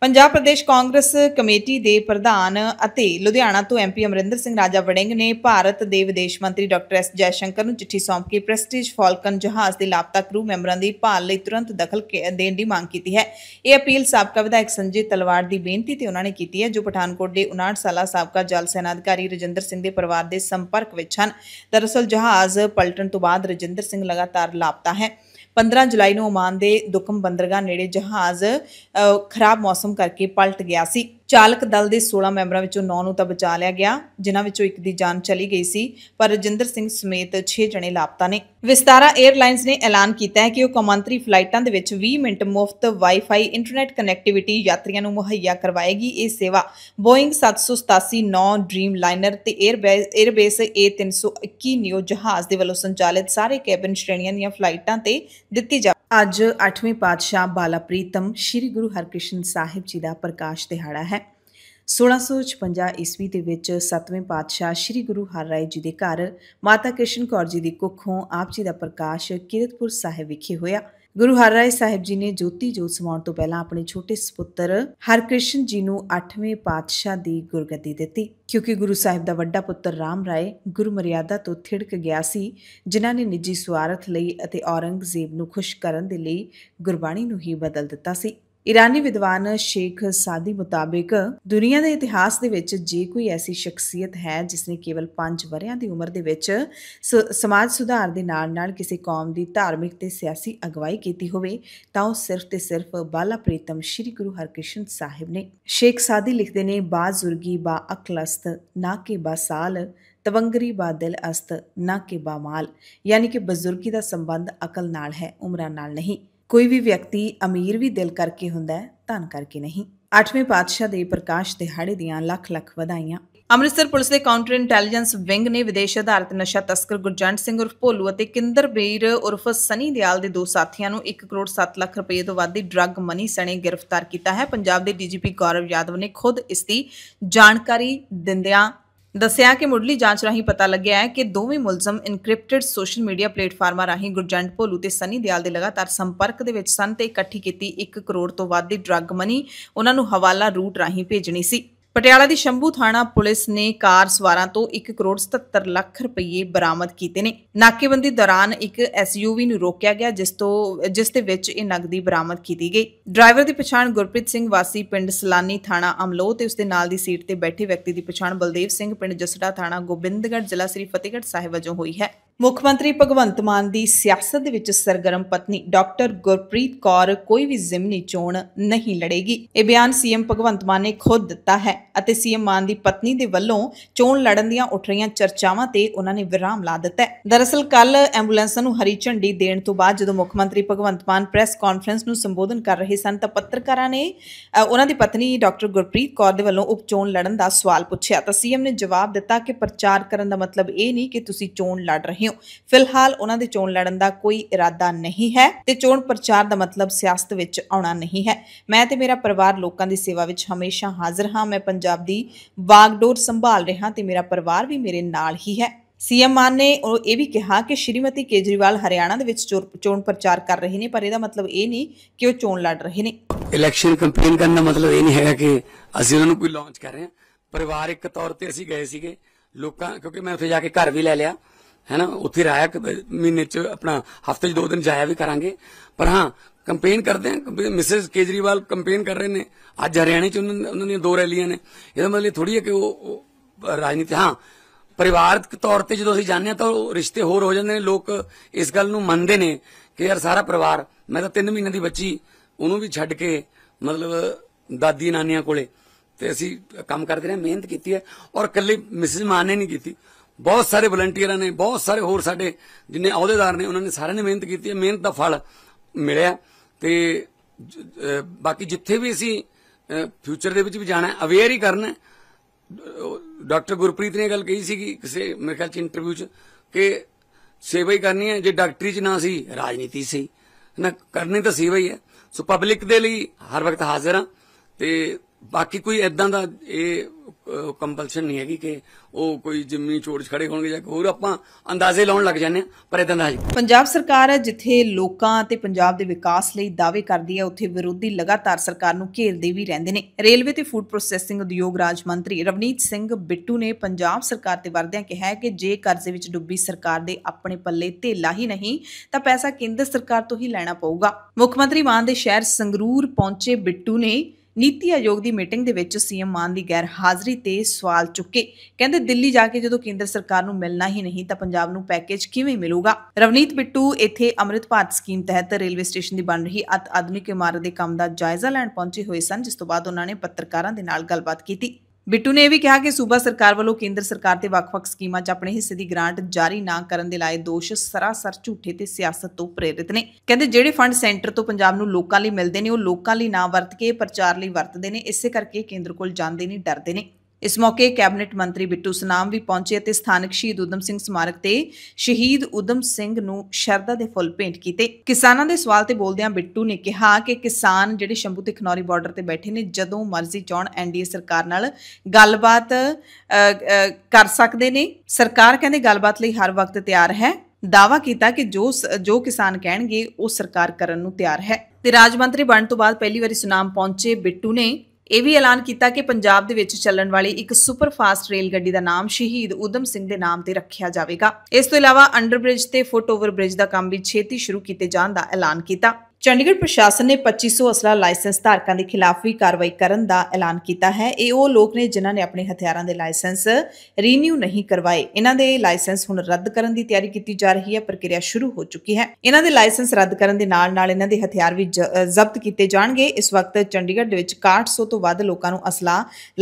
Punjab Pradesh Congress committee ਦੇ ਪ੍ਰਧਾਨ ਅਤੇ ਲੁਧਿਆਣਾ ਤੋਂ ਐਮਪੀ ਅਮਰਿੰਦਰ ਸਿੰਘ ਰਾਜਾ ਵੜਿੰਗ ਨੇ ਭਾਰਤ ਦੇ ਵਿਦੇਸ਼ ਮੰਤਰੀ ਡਾਕਟਰ ਐਸ ਜੈਸ਼ੰਕਰ ਨੂੰ ਚਿੱਠੀ ਸੌਂਪ ਕੇ ਪ੍ਰੈਸਟੀਜ ਫਾਲਕਨ ਜਹਾਜ਼ ਦੇ ਲਾਪਤਾ ਕਰੂ ਮੈਂਬਰਾਂ ਦੀ ਭਾਲ ਲਈ ਤੁਰੰਤ ਦਖਲ ਦੇਣ ਦੀ ਮੰਗ ਕੀਤੀ ਹੈ ਇਹ ਅਪੀਲ ਸਾਬਕਾ ਵਿਧਾਇਕ ਸੰਜੀਤ ਤਲਵਾਰ ਦੀ ਬੇਨਤੀ ਤੇ ਉਹਨਾਂ ਨੇ ਕੀਤੀ ਹੈ ਜੋ ਪਠਾਨਕੋਟ ਦੇ 59 ਸਾਲਾ ਸਾਬਕਾ ਜਲ ਸੈਨਾ ਅਧਿਕਾਰੀ ਰਜਿੰਦਰ ਸਿੰਘ ਦੇ ਪਰਿਵਾਰ ਦੇ ਸੰਪਰਕ ਵਿੱਚ ਹਨ ਦਰਅਸਲ ਜਹਾਜ਼ ਪਲਟਣ ਤੋਂ ਬਾਅਦ ਰਜਿੰਦਰ ਸਿੰਘ ਲਗਾਤਾਰ ਲਾਪਤਾ ਹੈ 15 ਜੁਲਾਈ ਨੂੰ ਓਮਾਨ ਦੇ ਦੁਕਮ ਬੰਦਰਗਾਹ ਨੇੜੇ ਜਹਾਜ਼ ਖਰਾਬ ਮੌਸਮ ਕਰਕੇ ਪਲਟ ਗਿਆ ਸੀ ਚਾਲਕ ਦਲ ਦੇ 16 ਮੈਂਬਰਾਂ ਵਿੱਚੋਂ 9 ਨੂੰ ਤਾਂ ਬਚਾ ਲਿਆ ਗਿਆ ਜਿਨ੍ਹਾਂ ਵਿੱਚੋਂ ਇੱਕ ਦੀ ਜਾਨ ਚਲੀ ਗਈ ਸੀ ਪਰ ਰਜਿੰਦਰ ਸਿੰਘ ਸਮੇਤ 6 ਜਣੇ ਲਾਪਤਾ ਨੇ ਵਿਸਤਾਰਾ 에ਅਰਲਾਈਨਸ ਨੇ ਐਲਾਨ ਕੀਤਾ ਹੈ ਕਿ ਉਹ ਕਮਾਂਤਰੀ ਫਲਾਈਟਾਂ ਦੇ ਵਿੱਚ 20 ਮਿੰਟ ਮੁਫਤ ਵਾਈਫਾਈ ਇੰਟਰਨੈਟ ਕਨੈਕਟੀਵਿਟੀ ਯਾਤਰੀਆਂ ਨੂੰ ਮੁਹੱਈਆ ਕਰਵਾਏਗੀ ਇਹ ਸੇਵਾ ਬੋਇੰਗ 787-9 ਡ੍ਰੀਮ ਲਾਈਨਰ ਤੇ 에ਅਰਬੇਸ A321 ਨਿਓ ਜਹਾਜ਼ ਦੇ ਵੱਲੋਂ ਸੰਚਾਲਿਤ ਸਾਰੇ ਕੈਬਨ ਸ਼੍ਰੇਣੀਆਂ ਦੀਆਂ ਫਲਾਈਟਾਂ ਤੇ ਦਿੱਤੀ ਜਾ ਅੱਜ 8ਵੇਂ ਪਾਤਸ਼ਾਹ ਬਾਲਾ ਪ੍ਰੀਤਮ ਸ੍ਰੀ ਗੁਰੂ ਹਰਕ੍ਰਿਸ਼ਨ ਸਾਹਿਬ ਜੀ ਦਾ ਪ੍ਰਕਾਸ਼ ਦਿਹਾੜਾ ਹੈ 1656 ਈਸਵੀ ਦੇ ਵਿੱਚ 7ਵੇਂ ਪਾਤਸ਼ਾਹ ਸ੍ਰੀ ਗੁਰੂ ਹਰਰਾਏ ਜੀ ਦੇ ਘਰ ਮਾਤਾ ਕ੍ਰਿਸ਼ਨ ਕੌਰ ਜੀ ਦੀ ਕੁੱਖੋਂ ਆਪ ਜੀ ਦਾ ਪ੍ਰਕਾਸ਼ ਕੀਰਤਪੁਰ ਸਾਹਿਬ ਵਿਖੇ ਹੋਇਆ ਗੁਰੂ ਹਰ Rai ਸਾਹਿਬ ਜੀ ਨੇ ਜੋਤੀ ਜੋਤ ਸਮਾਉਣ ਤੋਂ ਪਹਿਲਾਂ ਆਪਣੇ ਛੋਟੇ ਸੁਪੁੱਤਰ ਹਰਕ੍ਰਿਸ਼ਨ ਜੀ ਨੂੰ 8ਵੇਂ ਪਾਤਸ਼ਾਹ ਦੀ ਗੁਰਗੱਦੀ ਦਿੱਤੀ ਕਿਉਂਕਿ ਗੁਰੂ ਸਾਹਿਬ ਦਾ ਵੱਡਾ ਪੁੱਤਰ ਰਾਮ ਰਾਏ ਗੁਰੂ ਮਰਿਆਦਾ ਤੋਂ ਥਿੜਕ ਗਿਆ ਸੀ ਜਿਨ੍ਹਾਂ ਨੇ ਨਿੱਜੀ ਸਵਾਰਥ ਲਈ ਅਤੇ ਔਰੰਗਜ਼ੇਬ ਨੂੰ ਖੁਸ਼ ਕਰਨ ਦੇ ਲਈ ਗੁਰਬਾਣੀ ਨੂੰ ਹੀ ਬਦਲ ਦਿੱਤਾ ਸੀ ਇਰਾਨੀ ਵਿਦਵਾਨ ਸ਼ੇਖ ਸਾਦੀ ਮੁਤਾਬਕ ਦੁਨੀਆ ਦੇ ਇਤਿਹਾਸ ਦੇ ਵਿੱਚ ਜੇ ਕੋਈ ਐਸੀ ਸ਼ਖਸੀਅਤ ਹੈ ਜਿਸ ਨੇ ਕੇਵਲ 5 ਵਰਿਆਂ ਦੀ ਉਮਰ ਦੇ ਵਿੱਚ ਸਮਾਜ ਸੁਧਾਰ ਦੇ ਨਾਲ-ਨਾਲ ਕਿਸੇ ਕੌਮ ਦੀ ਧਾਰਮਿਕ ਤੇ ਸਿਆਸੀ ਅਗਵਾਈ ਕੀਤੀ ਹੋਵੇ ਤਾਂ ਉਹ ਸਿਰਫ ਤੇ ਸਿਰਫ ਬਾਲਾ ਪ੍ਰੀਤਮ ਸ਼੍ਰੀ ਗੁਰੂ ਹਰਕ੍ਰਿਸ਼ਨ ਸਾਹਿਬ ਨੇ ਸ਼ੇਖ ਸਾਦੀ ਲਿਖਦੇ ਨੇ ਬਾਜ਼ੁਰਗੀ ਬਾ ਅਕਲਸਤ ਨਾ ਬਾ ਬਾਸਾਲ ਤਵੰਗਰੀ ਬਾਦਲ ਅਸਤ ਨਾ ਕੇ ਬਾ ਮਾਲ ਯਾਨੀ ਕਿ ਬਜ਼ੁਰਗੀ ਦਾ ਸੰਬੰਧ ਅਕਲ ਨਾਲ ਹੈ ਉਮਰਾਂ ਨਾਲ ਨਹੀਂ ਕੋਈ ਵੀ ਵਿਅਕਤੀ ਅਮੀਰ ਵੀ ਦਿਲ ਕਰਕੇ ਹੁੰਦਾ ਹੈ ਧਨ ਕਰਕੇ ਨਹੀਂ 8ਵੇਂ ਪਾਤਸ਼ਾਹ ਦੇ ਪ੍ਰਕਾਸ਼ ਦਿਹਾੜੇ ਦੀਆਂ ਲੱਖ ਲੱਖ ਵਧਾਈਆਂ ਅੰਮ੍ਰਿਤਸਰ ਪੁਲਿਸ ਦੇ ਕਾਊਂਟਰ ਇੰਟੈਲੀਜੈਂਸ ਵਿੰਗ ਨੇ ਵਿਦੇਸ਼ ਆਧਾਰਿਤ ਨਸ਼ਾ ਤਸਕਰ ਗੁਰਜੰਟ ਸਿੰਘ ਉਰਫ ਭੋਲੂ ਅਤੇ ਕਿੰਦਰਬੀਰ ਉਰਫ ਸਨੀ ਦਿਆਲ ਦੇ ਦੋ ਸਾਥੀਆਂ ਨੂੰ 1 ਕਰੋੜ 7 ਲੱਖ ਰੁਪਏ ਤੋਂ ਵੱਧ ਦੀ ਡਰੱਗ ਮਨੀ ਸਣੇ ਗ੍ਰਿਫਤਾਰ ਕੀਤਾ ਹੈ ਪੰਜਾਬ ਦੇ ਡੀਜੀਪੀ ਗੌਰਵ ਯਾਦਵ ਨੇ ਖੁਦ ਇਸ ਦੀ ਜਾਣਕਾਰੀ ਦਿੰਦਿਆਂ ਦੱਸਿਆ ਕਿ ਮੁੱਢਲੀ ਜਾਂਚ ਰਾਹੀਂ ਪਤਾ ਲੱਗਿਆ ਹੈ ਕਿ ਦੋਵੇਂ ਮੁਲਜ਼ਮ ਇਨਕ੍ਰਿਪਟਿਡ ਸੋਸ਼ਲ ਮੀਡੀਆ ਪਲੇਟਫਾਰਮਾਂ ਰਾਹੀਂ ਗੁਰਜੰਟ ਭੋਲੂ ਤੇ ਸਨੀ ਦਿਆਲ ਦੇ ਲਗਾਤਾਰ ਸੰਪਰਕ ਦੇ ਵਿੱਚ ਸਨ ਤੇ ਇਕੱਠੀ ਕੀਤੀ 1 ਕਰੋੜ ਤੋਂ ਵੱਧ ਦੀ ਡਰੱਗ ਮਨੀ ਉਹਨਾਂ ਨੂੰ ਹਵਾਲਾ ਰੂਟ ਰਾਹੀਂ ਭੇਜਣੀ ਸੀ ਪਟਿਆਲਾ ਦੀ ਸ਼ੰਭੂ ਥਾਣਾ ਪੁਲਿਸ ਨੇ ਕਾਰ ਸਵਾਰਾਂ ਤੋਂ 1 ਕਰੋੜ 77 ਲੱਖ ਰੁਪਏ ਬਰਾਮਦ ਕੀਤੇ ਨੇ ਨਾਕੇਬੰਦੀ ਦੌਰਾਨ ਇੱਕ ਐਸਯੂਵੀ ਨੂੰ ਰੋਕਿਆ ਗਿਆ ਜਿਸ ਤੋਂ ਜਿਸ ਦੇ ਵਿੱਚ ਇਹ ਨਗਦੀ ਬਰਾਮਦ ਕੀਤੀ ਗਈ ਡਰਾਈਵਰ ਦੀ ਪਛਾਣ ਗੁਰਪ੍ਰੀਤ ਸਿੰਘ ਵਾਸੀ ਪਿੰਡ ਸਲਾਨੀ ਥਾਣਾ ਅਮਲੋ ਤੇ ਉਸ ਦੇ ਨਾਲ ਦੀ ਸੀਟ ਤੇ ਬੈਠੇ ਵਿਅਕਤੀ ਦੀ ਪਛਾਣ ਬਲਦੇਵ ਸਿੰਘ ਪਿੰਡ ਜਸੜਾ ਥਾਣਾ ਗੋਬਿੰਦਗੜ੍ਹ ਜ਼ਿਲ੍ਹਾ ਸ੍ਰੀ ਫਤਿਹਗੜ੍ਹ ਸਾਹਿਬ ਵਜੋਂ ਹੋਈ ਹੈ ਮੁੱਖ ਮੰਤਰੀ ਭਗਵੰਤ ਮਾਨ ਦੀ ਸਿਆਸਤ ਦੇ ਵਿੱਚ ਸਰਗਰਮ ਪਤਨੀ ਡਾਕਟਰ ਗੁਰਪ੍ਰੀਤ ਕੌਰ ਕੋਈ ਵੀ ਜ਼ਿਮਨੀ ਚੋਣ ਨਹੀਂ ਲੜੇਗੀ ਇਹ ਬਿਆਨ ਸੀਐਮ ਭਗਵੰਤ ਮਾਨ ਨੇ ਖੁਦ ਦਿੱਤਾ ਹੈ ਅਤੇ ਸੀਐਮ ਮਾਨ ਦੀ ਪਤਨੀ ਦੇ ਵੱਲੋਂ ਚੋਣ ਲੜਨ ਦੀਆਂ ਉੱਠ ਰਹੀਆਂ ਚਰਚਾਵਾਂ ਤੇ ਉਹਨਾਂ ਨੇ ਵਿਰਾਮ ਲਾ ਦਿੱਤਾ ਹੈ ਦਰਅਸਲ ਕੱਲ ਐਂਬੂਲੈਂਸਾਂ ਨੂੰ ਹਰੀ ਝੰਡੀ ਦੇਣ ਤੋਂ ਬਾਅਦ ਜਦੋਂ ਮੁੱਖ ਮੰਤਰੀ ਭਗਵੰਤ ਮਾਨ ਪ੍ਰੈਸ ਕਾਨਫਰੰਸ ਨੂੰ ਸੰਬੋਧਨ ਕਰ ਰਹੇ ਸਨ ਤਾਂ ਪੱਤਰਕਾਰਾਂ ਨੇ ਉਹਨਾਂ ਦੀ ਪਤਨੀ ਡਾਕਟਰ ਗੁਰਪ੍ਰੀਤ ਕੌਰ ਦੇ ਵੱਲੋਂ ਉਪ ਚੋਣ ਲੜਨ ਦਾ ਸਵਾਲ ਪੁੱਛਿਆ ਤਾਂ ਸੀਐਮ ਨੇ ਜਵਾਬ ਦਿੱਤਾ ਕਿ ਪ੍ਰਚਾਰ ਕਰਨ ਦਾ ਮਤਲਬ ਇਹ ਨਹੀਂ ਕਿ ਤੁਸੀਂ ਚੋਣ ਲੜ ਰਹੇ ਹੋ ਹੋ ਫਿਲਹਾਲ ਉਹਨਾਂ ਦੇ ਚੋਣ ਲੜਨ ਦਾ ਕੋਈ ਇਰਾਦਾ ਨਹੀਂ ਹੈ ਤੇ ਚੋਣ ਪ੍ਰਚਾਰ ਦਾ ਮਤਲਬ ਸਿਆਸਤ ਵਿੱਚ ਆਉਣਾ ਨਹੀਂ ਹੈ ਮੈਂ ਤੇ ਮੇਰਾ ਪਰਿਵਾਰ ਲੋਕਾਂ ਦੀ ਸੇਵਾ ਵਿੱਚ ਹਮੇਸ਼ਾ ਹਾਜ਼ਰ ਹਾਂ ਮੈਂ ਪੰਜਾਬ ਦੀ ਬਾਗਡੋਰ ਸੰਭਾਲ ਰਿਹਾ ਤੇ ਮੇਰਾ ਪਰਿਵਾਰ ਵੀ ਮੇਰੇ ਨਾਲ ਹੀ ਹੈ ਸੀਐਮ ਮਾਨ ਨੇ ਇਹ ਵੀ ਕਿਹਾ ਕਿ ਸ਼੍ਰੀਮਤੀ ਕੇਜਰੀਵਾਲ ਹਰਿਆਣਾ ਦੇ ਵਿੱਚ ਚੋਣ ਪ੍ਰਚਾਰ ਕਰ ਰਹੇ ਨੇ ਪਰ ਇਹਦਾ ਮਤਲਬ ਇਹ ਨਹੀਂ ਕਿ ਉਹ ਚੋਣ ਲੜ ਰਹੇ ਨੇ ਇਲੈਕਸ਼ਨ ਕੰਪੇਨ ਕਰਨ ਦਾ ਮਤਲਬ ਇਹ ਨਹੀਂ ਹੈਗਾ ਕਿ ਅਸੀਂ ਉਹਨਾਂ ਨੂੰ ਕੋਈ ਲਾਂਚ ਕਰ ਰਹੇ ਹਾਂ ਪਰਿਵਾਰਿਕ ਤੌਰ ਤੇ ਅਸੀਂ ਗਏ ਸੀਗੇ ਲੋਕਾਂ ਕਿਉਂਕਿ ਮੈਂ ਉੱਥੇ ਜਾ ਕੇ ਘਰ ਵੀ ਲੈ ਲਿਆ ਨਾ ਉੱਥੇ ਰਾਇਆ ਮਹੀਨੇ ਚ ਆਪਣਾ ਹਫਤੇ ਚ ਦੋ ਦਿਨ ਜਾਇਆ ਵੀ ਕਰਾਂਗੇ ਪਰ ਹਾਂ ਕੰਪੇਨ ਕਰਦੇ ਆ ਮਿਸਿਸ ਕੇਜਰੀਵਾਲ ਕੰਪੇਨ ਕਰ ਰਹੇ ਨੇ ਅੱਜ ਹਰਿਆਣੇ ਚ ਉਹਨਾਂ ਦੀਆਂ ਦੋ ਰੈਲੀਆਂ ਨੇ ਇਹਦਾ ਮਤਲਬ ਥੋੜੀ ਹੈ ਕਿ ਉਹ ਰਾਜਨੀਤੀ ਹਾਂ ਪਰਿਵਾਰਕ ਤੌਰ ਤੇ ਜਦੋਂ ਅਸੀਂ ਜਾਣਦੇ ਆ ਤਾਂ ਰਿਸ਼ਤੇ ਹੋਰ ਹੋ ਜਾਂਦੇ ਨੇ ਲੋਕ ਇਸ ਗੱਲ ਨੂੰ ਮੰਨਦੇ ਨੇ ਕਿ ਯਾਰ ਸਾਰਾ ਪਰਿਵਾਰ ਮੈਂ ਤਾਂ 3 ਮਹੀਨੇ ਦੀ ਬੱਚੀ ਉਹਨੂੰ ਵੀ ਛੱਡ ਕੇ ਮਤਲਬ ਦਾਦੀ ਨਾਨੀਆਂ ਕੋਲੇ ਤੇ ਅਸੀਂ ਕੰਮ ਕਰਦੇ ਰਹੇ ਮਿਹਨਤ ਕੀਤੀ ਹੈ ਔਰ ਕੱਲੇ ਮਿਸਿਸ ਮਾਨ ਨੇ ਨਹੀਂ ਕੀਤੀ ਬਹੁਤ ਸਾਰੇ ਵਲੰਟੀਅਰਾਂ ਨੇ ਬਹੁਤ ਸਾਰੇ ਹੋਰ ਸਾਡੇ ਜਿੰਨੇ ਅਹੁਦੇਦਾਰ ਨੇ ਉਹਨਾਂ ਨੇ ਸਾਰਿਆਂ ਨੇ ਮਿਹਨਤ ਕੀਤੀ ਹੈ ਮਿਹਨਤ ਦਾ ਫਲ ਮਿਲਿਆ ਤੇ ਬਾਕੀ ਜਿੱਥੇ ਵੀ ਅਸੀਂ ਫਿਊਚਰ ਦੇ ਵਿੱਚ ਵੀ ਜਾਣਾ ਅਵੇਅਰ ਹੀ ਕਰਨਾ ਡਾਕਟਰ ਗੁਰਪ੍ਰੀਤ ਨੇ ਗੱਲ ਕਹੀ ਸੀਗੀ ਕਿਸੇ ਮੇਰੇ ਖਿਆਲ ਚ ਇੰਟਰਵਿਊ ਚ ਕਿ ਸੇਵਾ ਹੀ ਕਰਨੀ ਹੈ ਜੇ ਡਾਕਟਰੀ ਚ ਨਾ ਸੀ ਰਾਜਨੀਤੀ ਸੀ ਨਾ ਕਰਨੀ ਤਾਂ ਸੇਵਾ ਹੀ ਹੈ ਸੋ ਪਬਲਿਕ ਦੇ ਲਈ ਹਰ ਵਕਤ ਹਾਜ਼ਰ ਹਾਂ ਤੇ ਬਾਕੀ ਕੋਈ ਇਦਾਂ ਦਾ ਇਹ ਕੰਪਲਸ਼ਨ ਨਹੀਂ ਹੈਗੀ ਕਿ ਉਹ ਕੋਈ ਜਿੰਮੀ ਚੋਰ ਖੜੇ ਹੋਣਗੇ ਜਾਂ ਹੋਰ ਆਪਾਂ ਅੰਦਾਜ਼ੇ ਲਾਉਣ ਲੱਗ ਜਾਂਦੇ ਆ ਪਰ ਇਦਾਂ ਦਾ ਪੰਜਾਬ ਸਰਕਾਰ ਜਿੱਥੇ ਲੋਕਾਂ ਤੇ ਪੰਜਾਬ ਦੇ ਵਿਕਾਸ ਲਈ ਦਾਅਵੇ ਕਰਦੀ ਹੈ ਉੱਥੇ ਵਿਰੋਧੀ ਲਗਾਤਾਰ ਸਰਕਾਰ ਨੂੰ ਘੇਰਦੇ ਵੀ ਰਹਿੰਦੇ ਨੇ ਰੇਲਵੇ ਤੇ ਫੂਡ ਪ੍ਰੋਸੈਸਿੰਗ ਉਦਯੋਗ ਰਾਜ ਮੰਤਰੀ ਰਵਨੀਤ ਸਿੰਘ ਬਿੱਟੂ ਨੇ ਪੰਜਾਬ ਸਰਕਾਰ ਤੇ ਵਰਦਿਆਂ ਕਿਹਾ ਹੈ ਕਿ ਜੇ ਕਰਜ਼ੇ ਵਿੱਚ ਡੁੱਬੀ ਸਰਕਾਰ ਦੇ ਆਪਣੇ ਪੱਲੇ ਧੇਲਾ ਹੀ ਨਹੀਂ ਤਾਂ ਪੈਸਾ ਕੇਂਦਰ ਸਰਕਾਰ ਤੋਂ ਹੀ ਲੈਣਾ ਪਊਗਾ ਮੁੱਖ ਮੰਤਰੀ ਮਾਨ ਦੇ ਸ਼ਹਿਰ ਸੰਗਰੂਰ ਪਹੁੰਚੇ ਬਿੱਟੂ ਨੇ ਨੀਤੀ ਆਯੋਗ ਦੀ ਮੀਟਿੰਗ ਦੇ ਵਿੱਚ ਸੀਐਮ ਮਾਨ ਦੀ ਗੈਰ ਹਾਜ਼ਰੀ ਤੇ ਸਵਾਲ ਚੁੱਕੇ ਕਹਿੰਦੇ ਦਿੱਲੀ ਜਾ ਕੇ ਜਦੋਂ ਕੇਂਦਰ ਸਰਕਾਰ ਨੂੰ ਮਿਲਣਾ ਹੀ ਨਹੀਂ ਤਾਂ ਪੰਜਾਬ ਨੂੰ ਪੈਕੇਜ ਕਿਵੇਂ ਮਿਲੂਗਾ ਰਵਨੀਤ ਬਿੱਟੂ ਇੱਥੇ ਅੰਮ੍ਰਿਤ ਭਾਰਤ ਸਕੀਮ ਤਹਿਤ ਰੇਲਵੇ ਸਟੇਸ਼ਨ ਦੀ ਬਣ ਰਹੀ ਅਤ ਆਧੁਨਿਕ ਇਮਾਰਤ ਦੇ ਕੰਮ ਦਾ ਜਾਇਜ਼ਾ ਲੈਣ ਪਹੁੰਚੇ ਹੋਏ ਸਨ ਜਿਸ ਤੋਂ ਬਾਅਦ ਉਹਨਾਂ ਨੇ ਪੱਤਰਕਾਰਾਂ ਦੇ ਨਾਲ ਗੱਲਬਾਤ ਕੀਤੀ ਬਿੱਟੂ ਨੇ ਇਹ ਵੀ ਕਿਹਾ ਕਿ ਸੂਬਾ ਸਰਕਾਰ ਵੱਲੋਂ ਕੇਂਦਰ ਸਰਕਾਰ ਤੇ ਵੱਖ-ਵੱਖ ਸਕੀਮਾਂ 'ਚ ਆਪਣੇ ਹਿੱਸੇ ਦੀ ਗ੍ਰਾਂਟ ਜਾਰੀ ਨਾ ਕਰਨ ਦੇ ਲਾਏ ਦੋਸ਼ ਸਰਾਸਰ ਝੂਠੇ ਤੇ ਸਿਆਸਤ ਤੋਂ ਪ੍ਰੇਰਿਤ ਨੇ ਕਹਿੰਦੇ ਜਿਹੜੇ ਫੰਡ ਸੈਂਟਰ ਤੋਂ ਪੰਜਾਬ ਨੂੰ ਲੋਕਾਂ ਲਈ ਮਿਲਦੇ ਨੇ ਉਹ ਲੋਕਾਂ ਲਈ ਨਾ ਵਰਤ ਕੇ ਪ੍ਰਚਾਰ ਲਈ ਵਰਤਦੇ ਨੇ ਇਸੇ ਕਰਕੇ ਕੇਂਦਰ ਕੋਲ ਜਾਂਦੇ ਨਹੀਂ ਡਰਦੇ ਨੇ ਇਸ ਮੌਕੇ ਕੈਬਨਿਟ ਮੰਤਰੀ ਬਿੱਟੂ ਸਨਾਮ ਵੀ ਪਹੁੰਚੇ ਅਤੇ ਸਥਾਨਕ ਸ਼ਹੀਦ ਉਦਮ ਸਿੰਘ ਸਮਾਰਕ ਤੇ ਸ਼ਹੀਦ ਉਦਮ ਸਿੰਘ ਨੂੰ ਸ਼ਰਧਾ ਦੇ ਫੁੱਲ ਭੇਂਟ ਕੀਤੇ ਕਿਸਾਨਾਂ ਦੇ ਸਵਾਲ ਤੇ ਬੋਲਦਿਆਂ ਬਿੱਟੂ ਨੇ ਕਿਹਾ ਕਿ ਕਿਸਾਨ ਜਿਹੜੇ ਸ਼ੰਭੂ ਤੇ ਖਨੌਰੀ ਬਾਰਡਰ ਤੇ ਬੈਠੇ ਨੇ ਜਦੋਂ ਮਰਜ਼ੀ ਚਾਹਣ ਐਨਡੀਏ ਸਰਕਾਰ ਨਾਲ ਗੱਲਬਾਤ ਕਰ ਸਕਦੇ ਨੇ ਸਰਕਾਰ ਕਹਿੰਦੇ ਗੱਲਬਾਤ ਲਈ ਹਰ ਵਕਤ ਤਿਆਰ ਹੈ ਦਾਵਾ ਕੀਤਾ ਕਿ ਜੋ ਜੋ ਕਿਸਾਨ ਕਹਿਣਗੇ ਉਹ ਸਰਕਾਰ ਕਰਨ ਨੂੰ ਤਿਆਰ ਹੈ ਤੇ ਰਾਜ ਮੰਤਰੀ ਬਣਨ ਤੋਂ ਬਾਅਦ ਪਹਿਲੀ ਵਾਰੀ ਸੁਨਾਮ ਪਹੁੰਚੇ ਬਿੱਟੂ ਨੇ ਇਹ ਵੀ ਐਲਾਨ ਕੀਤਾ ਕਿ ਪੰਜਾਬ ਦੇ ਵਿੱਚ ਚੱਲਣ ਵਾਲੀ ਇੱਕ ਸੁਪਰ ਫਾਸਟ ਰੇਲ ਗੱਡੀ ਦਾ ਨਾਮ ਸ਼ਹੀਦ ਉਦਮ ਸਿੰਘ ਦੇ ਨਾਮ ਤੇ ਰੱਖਿਆ ਜਾਵੇਗਾ ਇਸ ਤੋਂ ਇਲਾਵਾ ਅੰਡਰ ਬ੍ਰਿਜ ਤੇ ਫੁੱਟ ਓਵਰ ਬ੍ਰਿਜ ਦਾ ਕੰਮ ਵੀ ਛੇਤੀ ਸ਼ੁਰੂ ਕੀਤੇ ਜਾਣ ਦਾ ਐਲਾਨ ਕੀਤਾ ਚੰਡੀਗੜ੍ਹ ਪ੍ਰਸ਼ਾਸਨ ਨੇ 2500 ਅਸਲਾ ਲਾਇਸੈਂਸ ਧਾਰਕਾਂ ਦੇ ਖਿਲਾਫ ਵੀ ਕਾਰਵਾਈ ਕਰਨ ਦਾ ਐਲਾਨ ਕੀਤਾ ਹੈ ਇਹ ਉਹ ਲੋਕ ਨੇ ਜਿਨ੍ਹਾਂ ਨੇ ਆਪਣੇ ਹਥਿਆਰਾਂ ਦੇ ਲਾਇਸੈਂਸ ਰੀਨਿਊ ਨਹੀਂ ਕਰਵਾਏ ਇਹਨਾਂ ਦੇ ਲਾਇਸੈਂਸ ਹੁਣ ਰੱਦ ਕਰਨ ਦੀ ਤਿਆਰੀ ਕੀਤੀ ਜਾ ਰਹੀ ਹੈ ਪ੍ਰਕਿਰਿਆ ਸ਼ੁਰੂ ਹੋ ਚੁੱਕੀ ਹੈ ਇਹਨਾਂ ਦੇ ਲਾਇਸੈਂਸ ਰੱਦ ਕਰਨ ਦੇ ਨਾਲ ਨਾਲ ਇਹਨਾਂ ਦੇ ਹਥਿਆਰ ਵੀ ਜ਼ਬਤ ਕੀਤੇ ਜਾਣਗੇ ਇਸ ਵਕਤ ਚੰਡੀਗੜ੍ਹ ਦੇ ਵਿੱਚ 6100 ਤੋਂ ਵੱਧ ਲੋਕਾਂ ਨੂੰ ਅਸਲਾ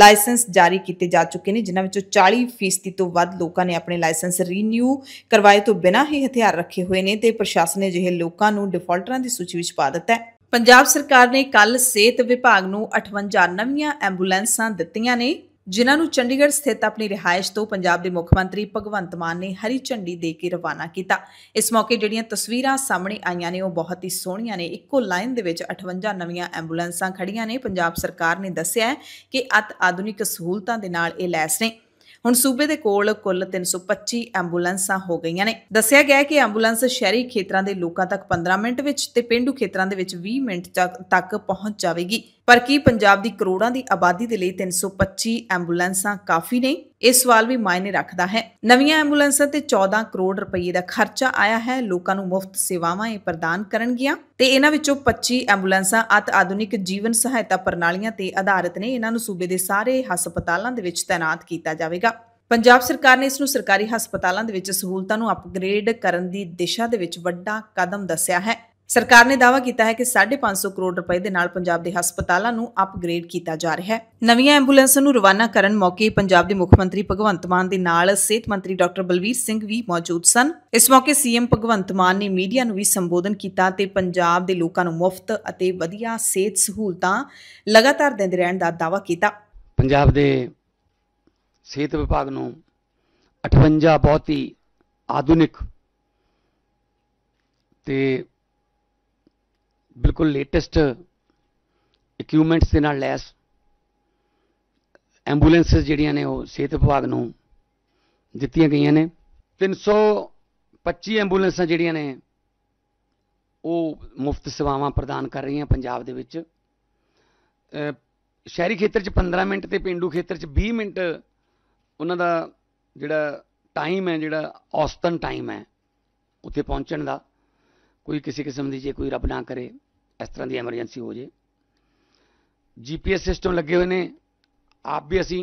ਲਾਇਸੈਂਸ ਜਾਰੀ ਕੀਤੇ ਜਾ ਚੁੱਕੇ ਨੇ ਜਿਨ੍ਹਾਂ ਵਿੱਚੋਂ 40% ਤੋਂ ਵੱਧ ਲੋਕਾਂ ਨੇ ਆਪਣੇ ਲਾਇਸੈਂਸ ਰੀਨਿਊ ਕਰਵਾਏ ਤੋਂ ਬਿਨਾਂ ਹੀ ਹਥਿਆਰ ਰੱਖੇ ਹੋਏ ਨੇ ਤੇ ਪ੍ਰਸ਼ਾਸਨ ਨੇ ਜਿਹੇ ਲੋਕਾਂ ਨੂੰ ਡਿਫਾਲਟਰਾਂ ਦੀ ਸੂਚੀ ਵਿੱਚ ਪਾ ਦਿੱਤਾ ਹੈ ਪੰਜਾਬ ਸਰਕਾਰ ਨੇ ਕੱਲ ਸਿਹਤ ਵਿਭਾਗ ਨੂੰ 58 ਨਵੀਆਂ ਐਂਬੂਲੈਂਸਾਂ ਦਿੱਤੀਆਂ ਨੇ ਜਿਨ੍ਹਾਂ ਨੂੰ ਚੰਡੀਗੜ੍ਹ ਸਥਿਤ ਆਪਣੀ ਰਿਹਾਇਸ਼ ਤੋਂ ਪੰਜਾਬ ਦੇ ਮੁੱਖ ਮੰਤਰੀ ਭਗਵੰਤ ਮਾਨ ਨੇ ਹਰੀ ਝੰਡੀ ਦੇ ਕੇ ਰਵਾਨਾ ਕੀਤਾ ਇਸ ਮੌਕੇ ਜਿਹੜੀਆਂ ਤਸਵੀਰਾਂ ਸਾਹਮਣੇ ਆਈਆਂ ਨੇ ਉਹ ਬਹੁਤ ਹੀ ਸੋਹਣੀਆਂ ਨੇ ਇੱਕੋ ਲਾਈਨ ਦੇ ਵਿੱਚ 58 ਨਵੀਆਂ ਐਂਬੂਲੈਂਸਾਂ ਖੜੀਆਂ ਨੇ ਪੰਜਾਬ ਸਰਕਾਰ ਨੇ ਦੱਸਿਆ ਕਿ ਅਤ ਆਧੁਨਿਕ ਸਹੂਲਤਾਂ ਦੇ ਨਾਲ ਇਹ ਲੈਸ ਨੇ ਹੁਣ ਸੂਬੇ ਦੇ ਕੋਲ ਕੁੱਲ 325 ਐਂਬੂਲੈਂਸਾਂ ਹੋ ਗਈਆਂ ਨੇ ਦੱਸਿਆ ਗਿਆ ਕਿ ਐਂਬੂਲੈਂਸ ਸ਼ਹਿਰੀ ਖੇਤਰਾਂ ਦੇ ਲੋਕਾਂ ਤੱਕ 15 ਮਿੰਟ ਵਿੱਚ ਤੇ ਪਿੰਡੂ ਖੇਤਰਾਂ ਦੇ ਵਿੱਚ 20 ਮਿੰਟ ਤੱਕ ਪਹੁੰਚ ਜਾਵੇਗੀ ਪਰ ਕੀ ਪੰਜਾਬ ਦੀ ਕਰੋੜਾਂ ਦੀ ਆਬਾਦੀ ਦੇ ਲਈ 325 ਐਂਬੂਲੈਂਸਾਂ ਕਾਫੀ ਨਹੀਂ ਇਹ ਸਵਾਲ ਵੀ ਮਾਇਨੇ ਰੱਖਦਾ ਹੈ ਨਵੀਆਂ ਐਂਬੂਲੈਂਸਾਂ ਤੇ 14 ਕਰੋੜ ਰੁਪਏ ਦਾ ਖਰਚਾ ਆਇਆ ਹੈ ਲੋਕਾਂ ਨੂੰ ਮੁਫਤ ਸੇਵਾਵਾਂ ਇਹ ਪ੍ਰਦਾਨ ਕਰਨਗੀਆਂ ਤੇ ਇਹਨਾਂ ਵਿੱਚੋਂ 25 ਐਂਬੂਲੈਂਸਾਂ ਅਤ ਆਧੁਨਿਕ ਜੀਵਨ ਸਹਾਇਤਾ ਪ੍ਰਣਾਲੀਆਂ ਤੇ ਆਧਾਰਿਤ ਨੇ ਇਹਨਾਂ ਨੂੰ ਸੂਬੇ ਦੇ ਸਾਰੇ ਹਸਪਤਾਲਾਂ ਦੇ ਵਿੱਚ ਤਾਇਨਾਤ ਕੀਤਾ ਜਾਵੇਗਾ ਪੰਜਾਬ ਸਰਕਾਰ ਨੇ ਇਸ ਨੂੰ ਸਰਕਾਰੀ ਹਸਪਤਾਲਾਂ ਦੇ ਵਿੱਚ ਸਹੂਲਤਾਂ ਨੂੰ ਅਪਗ੍ਰੇਡ ਕਰਨ ਦੀ ਦਿਸ਼ਾ ਦੇ ਵਿੱਚ ਵੱਡਾ ਕਦਮ ਦੱਸਿਆ ਹੈ ਸਰਕਾਰ ਨੇ ਦਾਅਵਾ ਕੀਤਾ ਹੈ ਕਿ 550 ਕਰੋੜ ਰੁਪਏ ਦੇ ਨਾਲ ਪੰਜਾਬ ਦੇ ਹਸਪਤਾਲਾਂ ਨੂੰ ਅਪਗ੍ਰੇਡ ਕੀਤਾ ਜਾ ਰਿਹਾ ਹੈ ਨਵੀਆਂ ਐਂਬੂਲੈਂਸਾਂ ਨੂੰ ਰਵਾਨਾ ਕਰਨ ਮੌਕੇ ਪੰਜਾਬ ਦੇ ਮੁੱਖ ਮੰਤਰੀ ਭਗਵੰਤ ਮਾਨ ਦੇ ਨਾਲ ਸਿਹਤ ਮੰਤਰੀ ਡਾਕਟਰ ਬਲਵੀਰ ਸਿੰਘ ਵੀ ਮੌਜੂਦ ਸਨ ਇਸ ਮੌਕੇ ਸੀਐਮ ਭਗਵੰਤ ਮਾਨ ਨੇ ਮੀਡੀਆ ਨੂੰ ਵੀ ਸੰਬੋਧਨ ਕੀਤਾ ਤੇ ਪੰਜਾਬ ਦੇ ਲੋਕਾਂ ਨੂੰ ਮੁਫਤ ਅਤੇ ਵਧੀਆ ਸਿਹਤ ਸਹੂਲਤਾਂ ਲਗਾਤਾਰ ਦਿੰਦੇ ਰਹਿਣ ਦਾ ਦਾਅਵਾ ਕੀਤਾ ਪੰਜਾਬ ਦੇ ਸਿਹਤ ਵਿਭਾਗ ਨੂੰ 58 ਬਹੁਤ ਹੀ ਆਧੁਨਿਕ ਤੇ ਬਿਲਕੁਲ ਲੇਟੈਸਟ ਇਕਵਿਪਮੈਂਟਸ ਦੇ ਨਾਲ ਲੈਸ ਐਂਬੂਲੈਂਸਸ ਜਿਹੜੀਆਂ ਨੇ ਉਹ ਸਿਹਤ ਵਿਭਾਗ ਨੂੰ ਦਿੱਤੀਆਂ ਗਈਆਂ ਨੇ 325 ਐਂਬੂਲੈਂਸਾਂ ਜਿਹੜੀਆਂ ਨੇ ਉਹ ਮੁਫਤ ਸੇਵਾਵਾਂ ਪ੍ਰਦਾਨ ਕਰ ਰਹੀਆਂ ਪੰਜਾਬ ਦੇ ਵਿੱਚ ਸ਼ਹਿਰੀ ਖੇਤਰ 'ਚ 15 ਮਿੰਟ ਤੇ ਪਿੰਡੂ ਖੇਤਰ 'ਚ 20 ਮਿੰਟ ਉਹਨਾਂ ਦਾ ਜਿਹੜਾ ਟਾਈਮ ਹੈ ਜਿਹੜਾ ਔਸਤਨ ਟਾਈਮ ਹੈ ਉੱਥੇ ਪਹੁੰਚਣ ਦਾ ਕੋਈ ਕਿਸੇ ਕਿਸਮ ਦੀ ਜੇ ਕੋਈ ਰੱਬ ਨਾ ਕਰੇ ਇਸ ਤਰ੍ਹਾਂ ਦੀ ਐਮਰਜੈਂਸੀ ਹੋ ਜੇ ਜੀਪੀਐਸ ਸਿਸਟਮ ਲੱਗੇ ਹੋਏ ਨੇ ਆਪ ਵੀ ਅਸੀਂ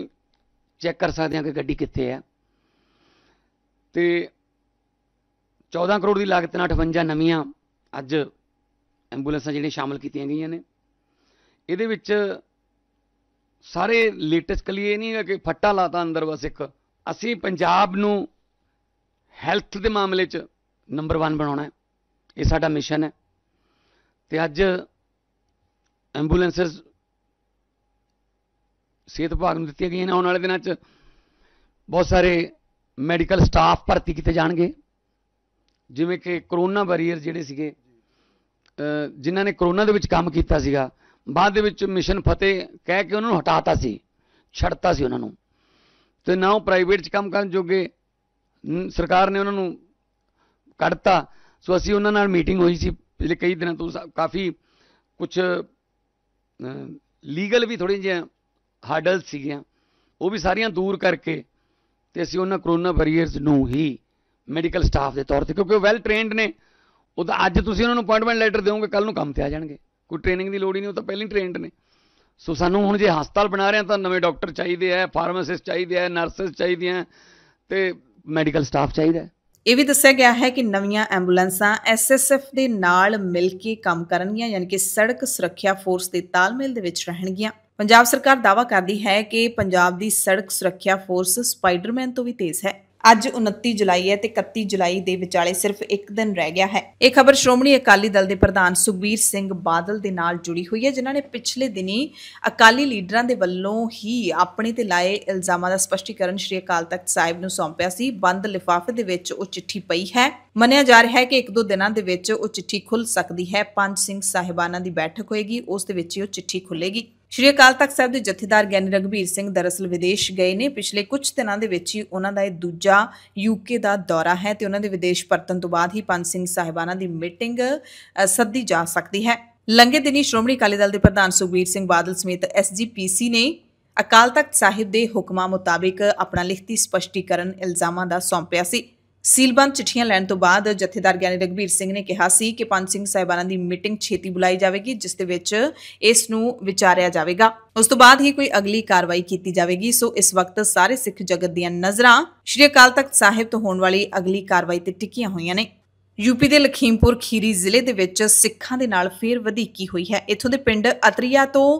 ਚੈੱਕ ਕਰ ਸਕਦੇ ਹਾਂ ਕਿ ਗੱਡੀ ਕਿੱਥੇ ਹੈ ਤੇ 14 ਕਰੋੜ ਦੀ ਲਾਗਤ ਨਾਲ 58 ਨਵੀਆਂ ਅੱਜ ਐਂਬੂਲੈਂਸਾਂ ਜਿਹੜੀਆਂ ਸ਼ਾਮਲ ਕੀਤੀਆਂ ਗਈਆਂ ਨੇ ਇਹਦੇ ਵਿੱਚ ਸਾਰੇ ਲੇਟੈਸਟ ਕਲੀ ਇਹ ਨਹੀਂ ਹੈ ਕਿ ਫੱਟਾ ਲਾਤਾ ਅੰਦਰ ਬਸ ਇੱਕ ਅਸੀਂ ਪੰਜਾਬ ਨੂੰ ਹੈਲਥ ਦੇ ਮਾਮਲੇ 'ਚ ਨੰਬਰ 1 ਬਣਾਉਣਾ ਹੈ ਇਹ ਸਾਡਾ ਮਿਸ਼ਨ ਹੈ ਤੇ ਅੱਜ ਐਂਬੂਲੈਂਸਸ ਸਿਹਤ ਵਿਭਾਗ ਨੂੰ ਦਿੱਤੀਆਂ ਗਈਆਂ ਨੇ ਆਉਣ ਵਾਲੇ ਦਿਨਾਂ 'ਚ ਬਹੁਤ ਸਾਰੇ ਮੈਡੀਕਲ ਸਟਾਫ ਭਰਤੀ ਕੀਤੇ ਜਾਣਗੇ ਜਿਵੇਂ ਕਿ ਕਰੋਨਾ ਵਾਰੀਅਰ ਜਿਹੜੇ ਸੀਗੇ ਜਿਨ੍ਹਾਂ ਨੇ ਕਰੋਨਾ ਦੇ ਵਿੱਚ ਕੰਮ ਕੀਤਾ ਸੀਗਾ ਬਾਅਦ ਦੇ ਵਿੱਚ ਮਿਸ਼ਨ ਫਤਿਹ ਕਹਿ ਕੇ ਉਹਨਾਂ ਨੂੰ ਹਟਾਤਾ ਸੀ ਛੱਡਤਾ ਸੀ ਉਹਨਾਂ ਨੂੰ ਤੇ ਨਾ ਉਹ ਪ੍ਰਾਈਵੇਟ 'ਚ ਕੰਮ ਕਰਨ ਜੋਗੇ ਸਰਕਾਰ ਨੇ ਉਹਨਾਂ ਨੂੰ ਕੱਢਤਾ ਸੋ ਅਸੀਂ ਉਹਨਾਂ ਨਾਲ ਮੀਟਿੰਗ ਹੋਈ ਸੀ ਪਿਛਲੇ ਕਈ ਦਿਨਾਂ ਤੋਂ ਕਾਫੀ ਕੁਝ ਲੀਗਲ ਵੀ ਥੋੜੀ ਜਿਹੀ ਹਾਰਡਲ ਸੀਗੀਆਂ ਉਹ ਵੀ ਸਾਰੀਆਂ ਦੂਰ ਕਰਕੇ ਤੇ ਅਸੀਂ ਉਹਨਾਂ ਕਰੋਨਾ ਵੈਰੀਅਰਸ ਨੂੰ ਹੀ ਮੈਡੀਕਲ ਸਟਾਫ ਦੇ ਤੌਰ ਤੇ ਕਿਉਂਕਿ ਉਹ ਵੈਲ ਟ੍ਰੇਨਡ ਨੇ ਉਹ ਤਾਂ ਅੱਜ ਤੁਸੀਂ ਉਹਨਾਂ ਨੂੰ ਅਪਾਇੰਟਮੈਂਟ ਲੈਟਰ ਦਿਓਗੇ ਕੱਲ ਨੂੰ ਕੰਮ ਤੇ ਆ ਜਾਣਗੇ ਕੋਈ ਟ੍ਰੇਨਿੰਗ ਦੀ ਲੋੜ ਹੀ ਨਹੀਂ ਉਹ ਤਾਂ ਪਹਿਲਾਂ ਹੀ ਟ੍ਰੇਨਡ ਨੇ ਸੋ ਸਾਨੂੰ ਹੁਣ ਜੇ ਹਸਪਤਾਲ ਬਣਾ ਰਹੇ ਆ ਤਾਂ ਨਵੇਂ ਡਾਕਟਰ ਚਾਹੀਦੇ ਆ ਫਾਰਮਾਸਿਸਟ ਚਾਹੀਦੇ ਆ ਨਰਸਸ ਚਾਹੀਦੀਆਂ ਤੇ ਮੈਡੀਕਲ ਸਟਾਫ ਚਾਹੀਦਾ ਇਹ ਵੀ ਦੱਸਿਆ ਗਿਆ ਹੈ ਕਿ ਨਵੀਆਂ ਐਂਬੂਲੈਂਸਾਂ ਐਸਐਸਐਫ ਦੇ ਨਾਲ ਮਿਲ ਕੇ ਕੰਮ ਕਰਨਗੀਆਂ ਯਾਨੀ ਕਿ ਸੜਕ ਸੁਰੱਖਿਆ ਫੋਰਸ ਦੇ ਤਾਲਮੇਲ ਦੇ ਵਿੱਚ ਰਹਿਣਗੀਆਂ ਪੰਜਾਬ ਸਰਕਾਰ ਦਾਵਾ ਕਰਦੀ ਹੈ ਕਿ ਪੰਜਾਬ ਦੀ ਸੜਕ ਸੁਰੱਖਿਆ ਫੋਰਸ ਸਪਾਈਡਰਮੈਨ ਤੋਂ ਵੀ ਤੇਜ਼ ਹੈ ਅੱਜ 29 ਜੁਲਾਈ ਹੈ ਤੇ 31 ਜੁਲਾਈ ਦੇ ਵਿਚਾਲੇ ਸਿਰਫ ਇੱਕ ਦਿਨ ਰਹਿ ਗਿਆ ਹੈ ਇਹ ਖਬਰ ਸ਼੍ਰੋਮਣੀ ਅਕਾਲੀ ਦਲ ਦੇ ਪ੍ਰਧਾਨ ਸੁਖਬੀਰ ਸਿੰਘ ਬਾਦਲ ਦੇ ਨਾਲ ਜੁੜੀ ਹੋਈ ਹੈ ਜਿਨ੍ਹਾਂ ਨੇ ਪਿਛਲੇ ਦਿਨੀ ਅਕਾਲੀ ਲੀਡਰਾਂ ਦੇ ਵੱਲੋਂ ਹੀ ਆਪਣੇ ਤੇ ਲਾਏ ਇਲਜ਼ਾਮਾਂ ਦਾ ਸਪਸ਼ਟੀਕਰਨ ਸ਼੍ਰੀ ਅਕਾਲ ਤਖਤ ਸਾਹਿਬ ਨੂੰ ਸੌਂਪਿਆ ਸੀ ਬੰਦ ਲਿਫਾਫੇ ਦੇ ਵਿੱਚ ਉਹ ਚਿੱਠੀ ਪਈ ਹੈ ਮੰਨਿਆ ਜਾ ਰਿਹਾ ਹੈ ਕਿ ਇੱਕ ਦੋ ਦਿਨਾਂ ਦੇ ਵਿੱਚ ਉਹ ਚਿੱਠੀ ਖੁੱਲ ਸਕਦੀ ਹੈ ਪੰਜ ਸਿੰਘ ਸਾਹਿਬਾਨਾਂ ਦੀ ਬੈਠਕ ਹੋਏਗੀ ਉਸ ਦੇ ਵਿੱਚ ਉਹ ਚਿੱਠੀ ਖੁੱਲੇਗੀ ਸ਼੍ਰੀ ਅਕਾਲ ਤਖਤ ਸਾਹਿਬ ਦੇ ਜਥੇਦਾਰ ਗਿਆਨੀ ਰਗਵੀਰ ਸਿੰਘ ਦਰਅਸਲ ਵਿਦੇਸ਼ ਗਏ ਨੇ ਪਿਛਲੇ ਕੁਝ ਦਿਨਾਂ ਦੇ ਵਿੱਚ ਹੀ ਉਹਨਾਂ ਦਾ ਇਹ ਦੂਜਾ ਯੂਕੇ ਦਾ ਦੌਰਾ ਹੈ ਤੇ ਉਹਨਾਂ ਦੇ ਵਿਦੇਸ਼ ਪਰਤਣ ਤੋਂ ਬਾਅਦ ਹੀ ਪੰਜ ਸਿੰਘ ਸਾਹਿਬਾਨਾਂ ਦੀ ਮੀਟਿੰਗ ਸੱਦੀ ਜਾ ਸਕਦੀ ਹੈ ਲੰਗੇ ਦਿਨੀ ਸ਼੍ਰੋਮਣੀ ਅਕਾਲੀ ਦਲ ਦੇ ਪ੍ਰਧਾਨ ਸੁਖਬੀਰ ਸਿੰਘ ਬਾਦਲ ਸਮੇਤ ਐਸਜੀਪੀਸੀ ਨੇ ਅਕਾਲ ਤਖਤ ਸਾਹਿਬ ਦੇ ਹੁਕਮਾਂ ਮੁਤਾਬਿਕ ਆਪਣਾ ਲਿਖਤੀ ਸਪਸ਼ਟੀਕਰਨ ਇਲਜ਼ਾਮਾਂ ਦਾ ਸੌਂਪਿਆ ਸੀ ਸੀਲਬੰਦ ਚਿੱਠੀਆਂ ਲੈਣ ਤੋਂ ਬਾਅਦ ਜਥੇਦਾਰ ਗਿਆਨੀ ਰਗਵੀਰ ਸਿੰਘ ਨੇ ਕਿਹਾ ਸੀ ਕਿ ਪੰਜ ਸਿੰਘ ਸਹਿਬਾਨਾਂ ਦੀ ਮੀਟਿੰਗ ਛੇਤੀ ਬੁਲਾਈ ਜਾਵੇਗੀ ਜਿਸ ਦੇ ਵਿੱਚ ਇਸ ਨੂੰ ਵਿਚਾਰਿਆ ਜਾਵੇਗਾ ਉਸ ਤੋਂ ਬਾਅਦ ਹੀ ਕੋਈ ਅਗਲੀ ਕਾਰਵਾਈ ਕੀਤੀ ਜਾਵੇਗੀ ਸੋ ਇਸ ਵਕਤ ਸਾਰੇ ਸਿੱਖ ਜਗਤ ਦੀਆਂ ਨਜ਼ਰਾਂ ਸ਼੍ਰੀ ਅਕਾਲ ਤਖਤ ਸਾਹਿਬ ਤੋਂ ਹੋਣ ਵਾਲੀ ਅਗਲੀ ਕਾਰਵਾਈ ਤੇ ਟਿਕੀਆਂ ਹੋਈਆਂ ਨੇ ਯੂਪੀ ਦੇ ਲਖੀਮਪੁਰ ਖੀਰੀ ਜ਼ਿਲ੍ਹੇ ਦੇ ਵਿੱਚ ਸਿੱਖਾਂ ਦੇ ਨਾਲ ਫੇਰ ਵਧੀਕੀ ਹੋਈ ਹੈ ਇੱਥੋਂ ਦੇ ਪਿੰਡ ਅਤਰੀਆ ਤੋਂ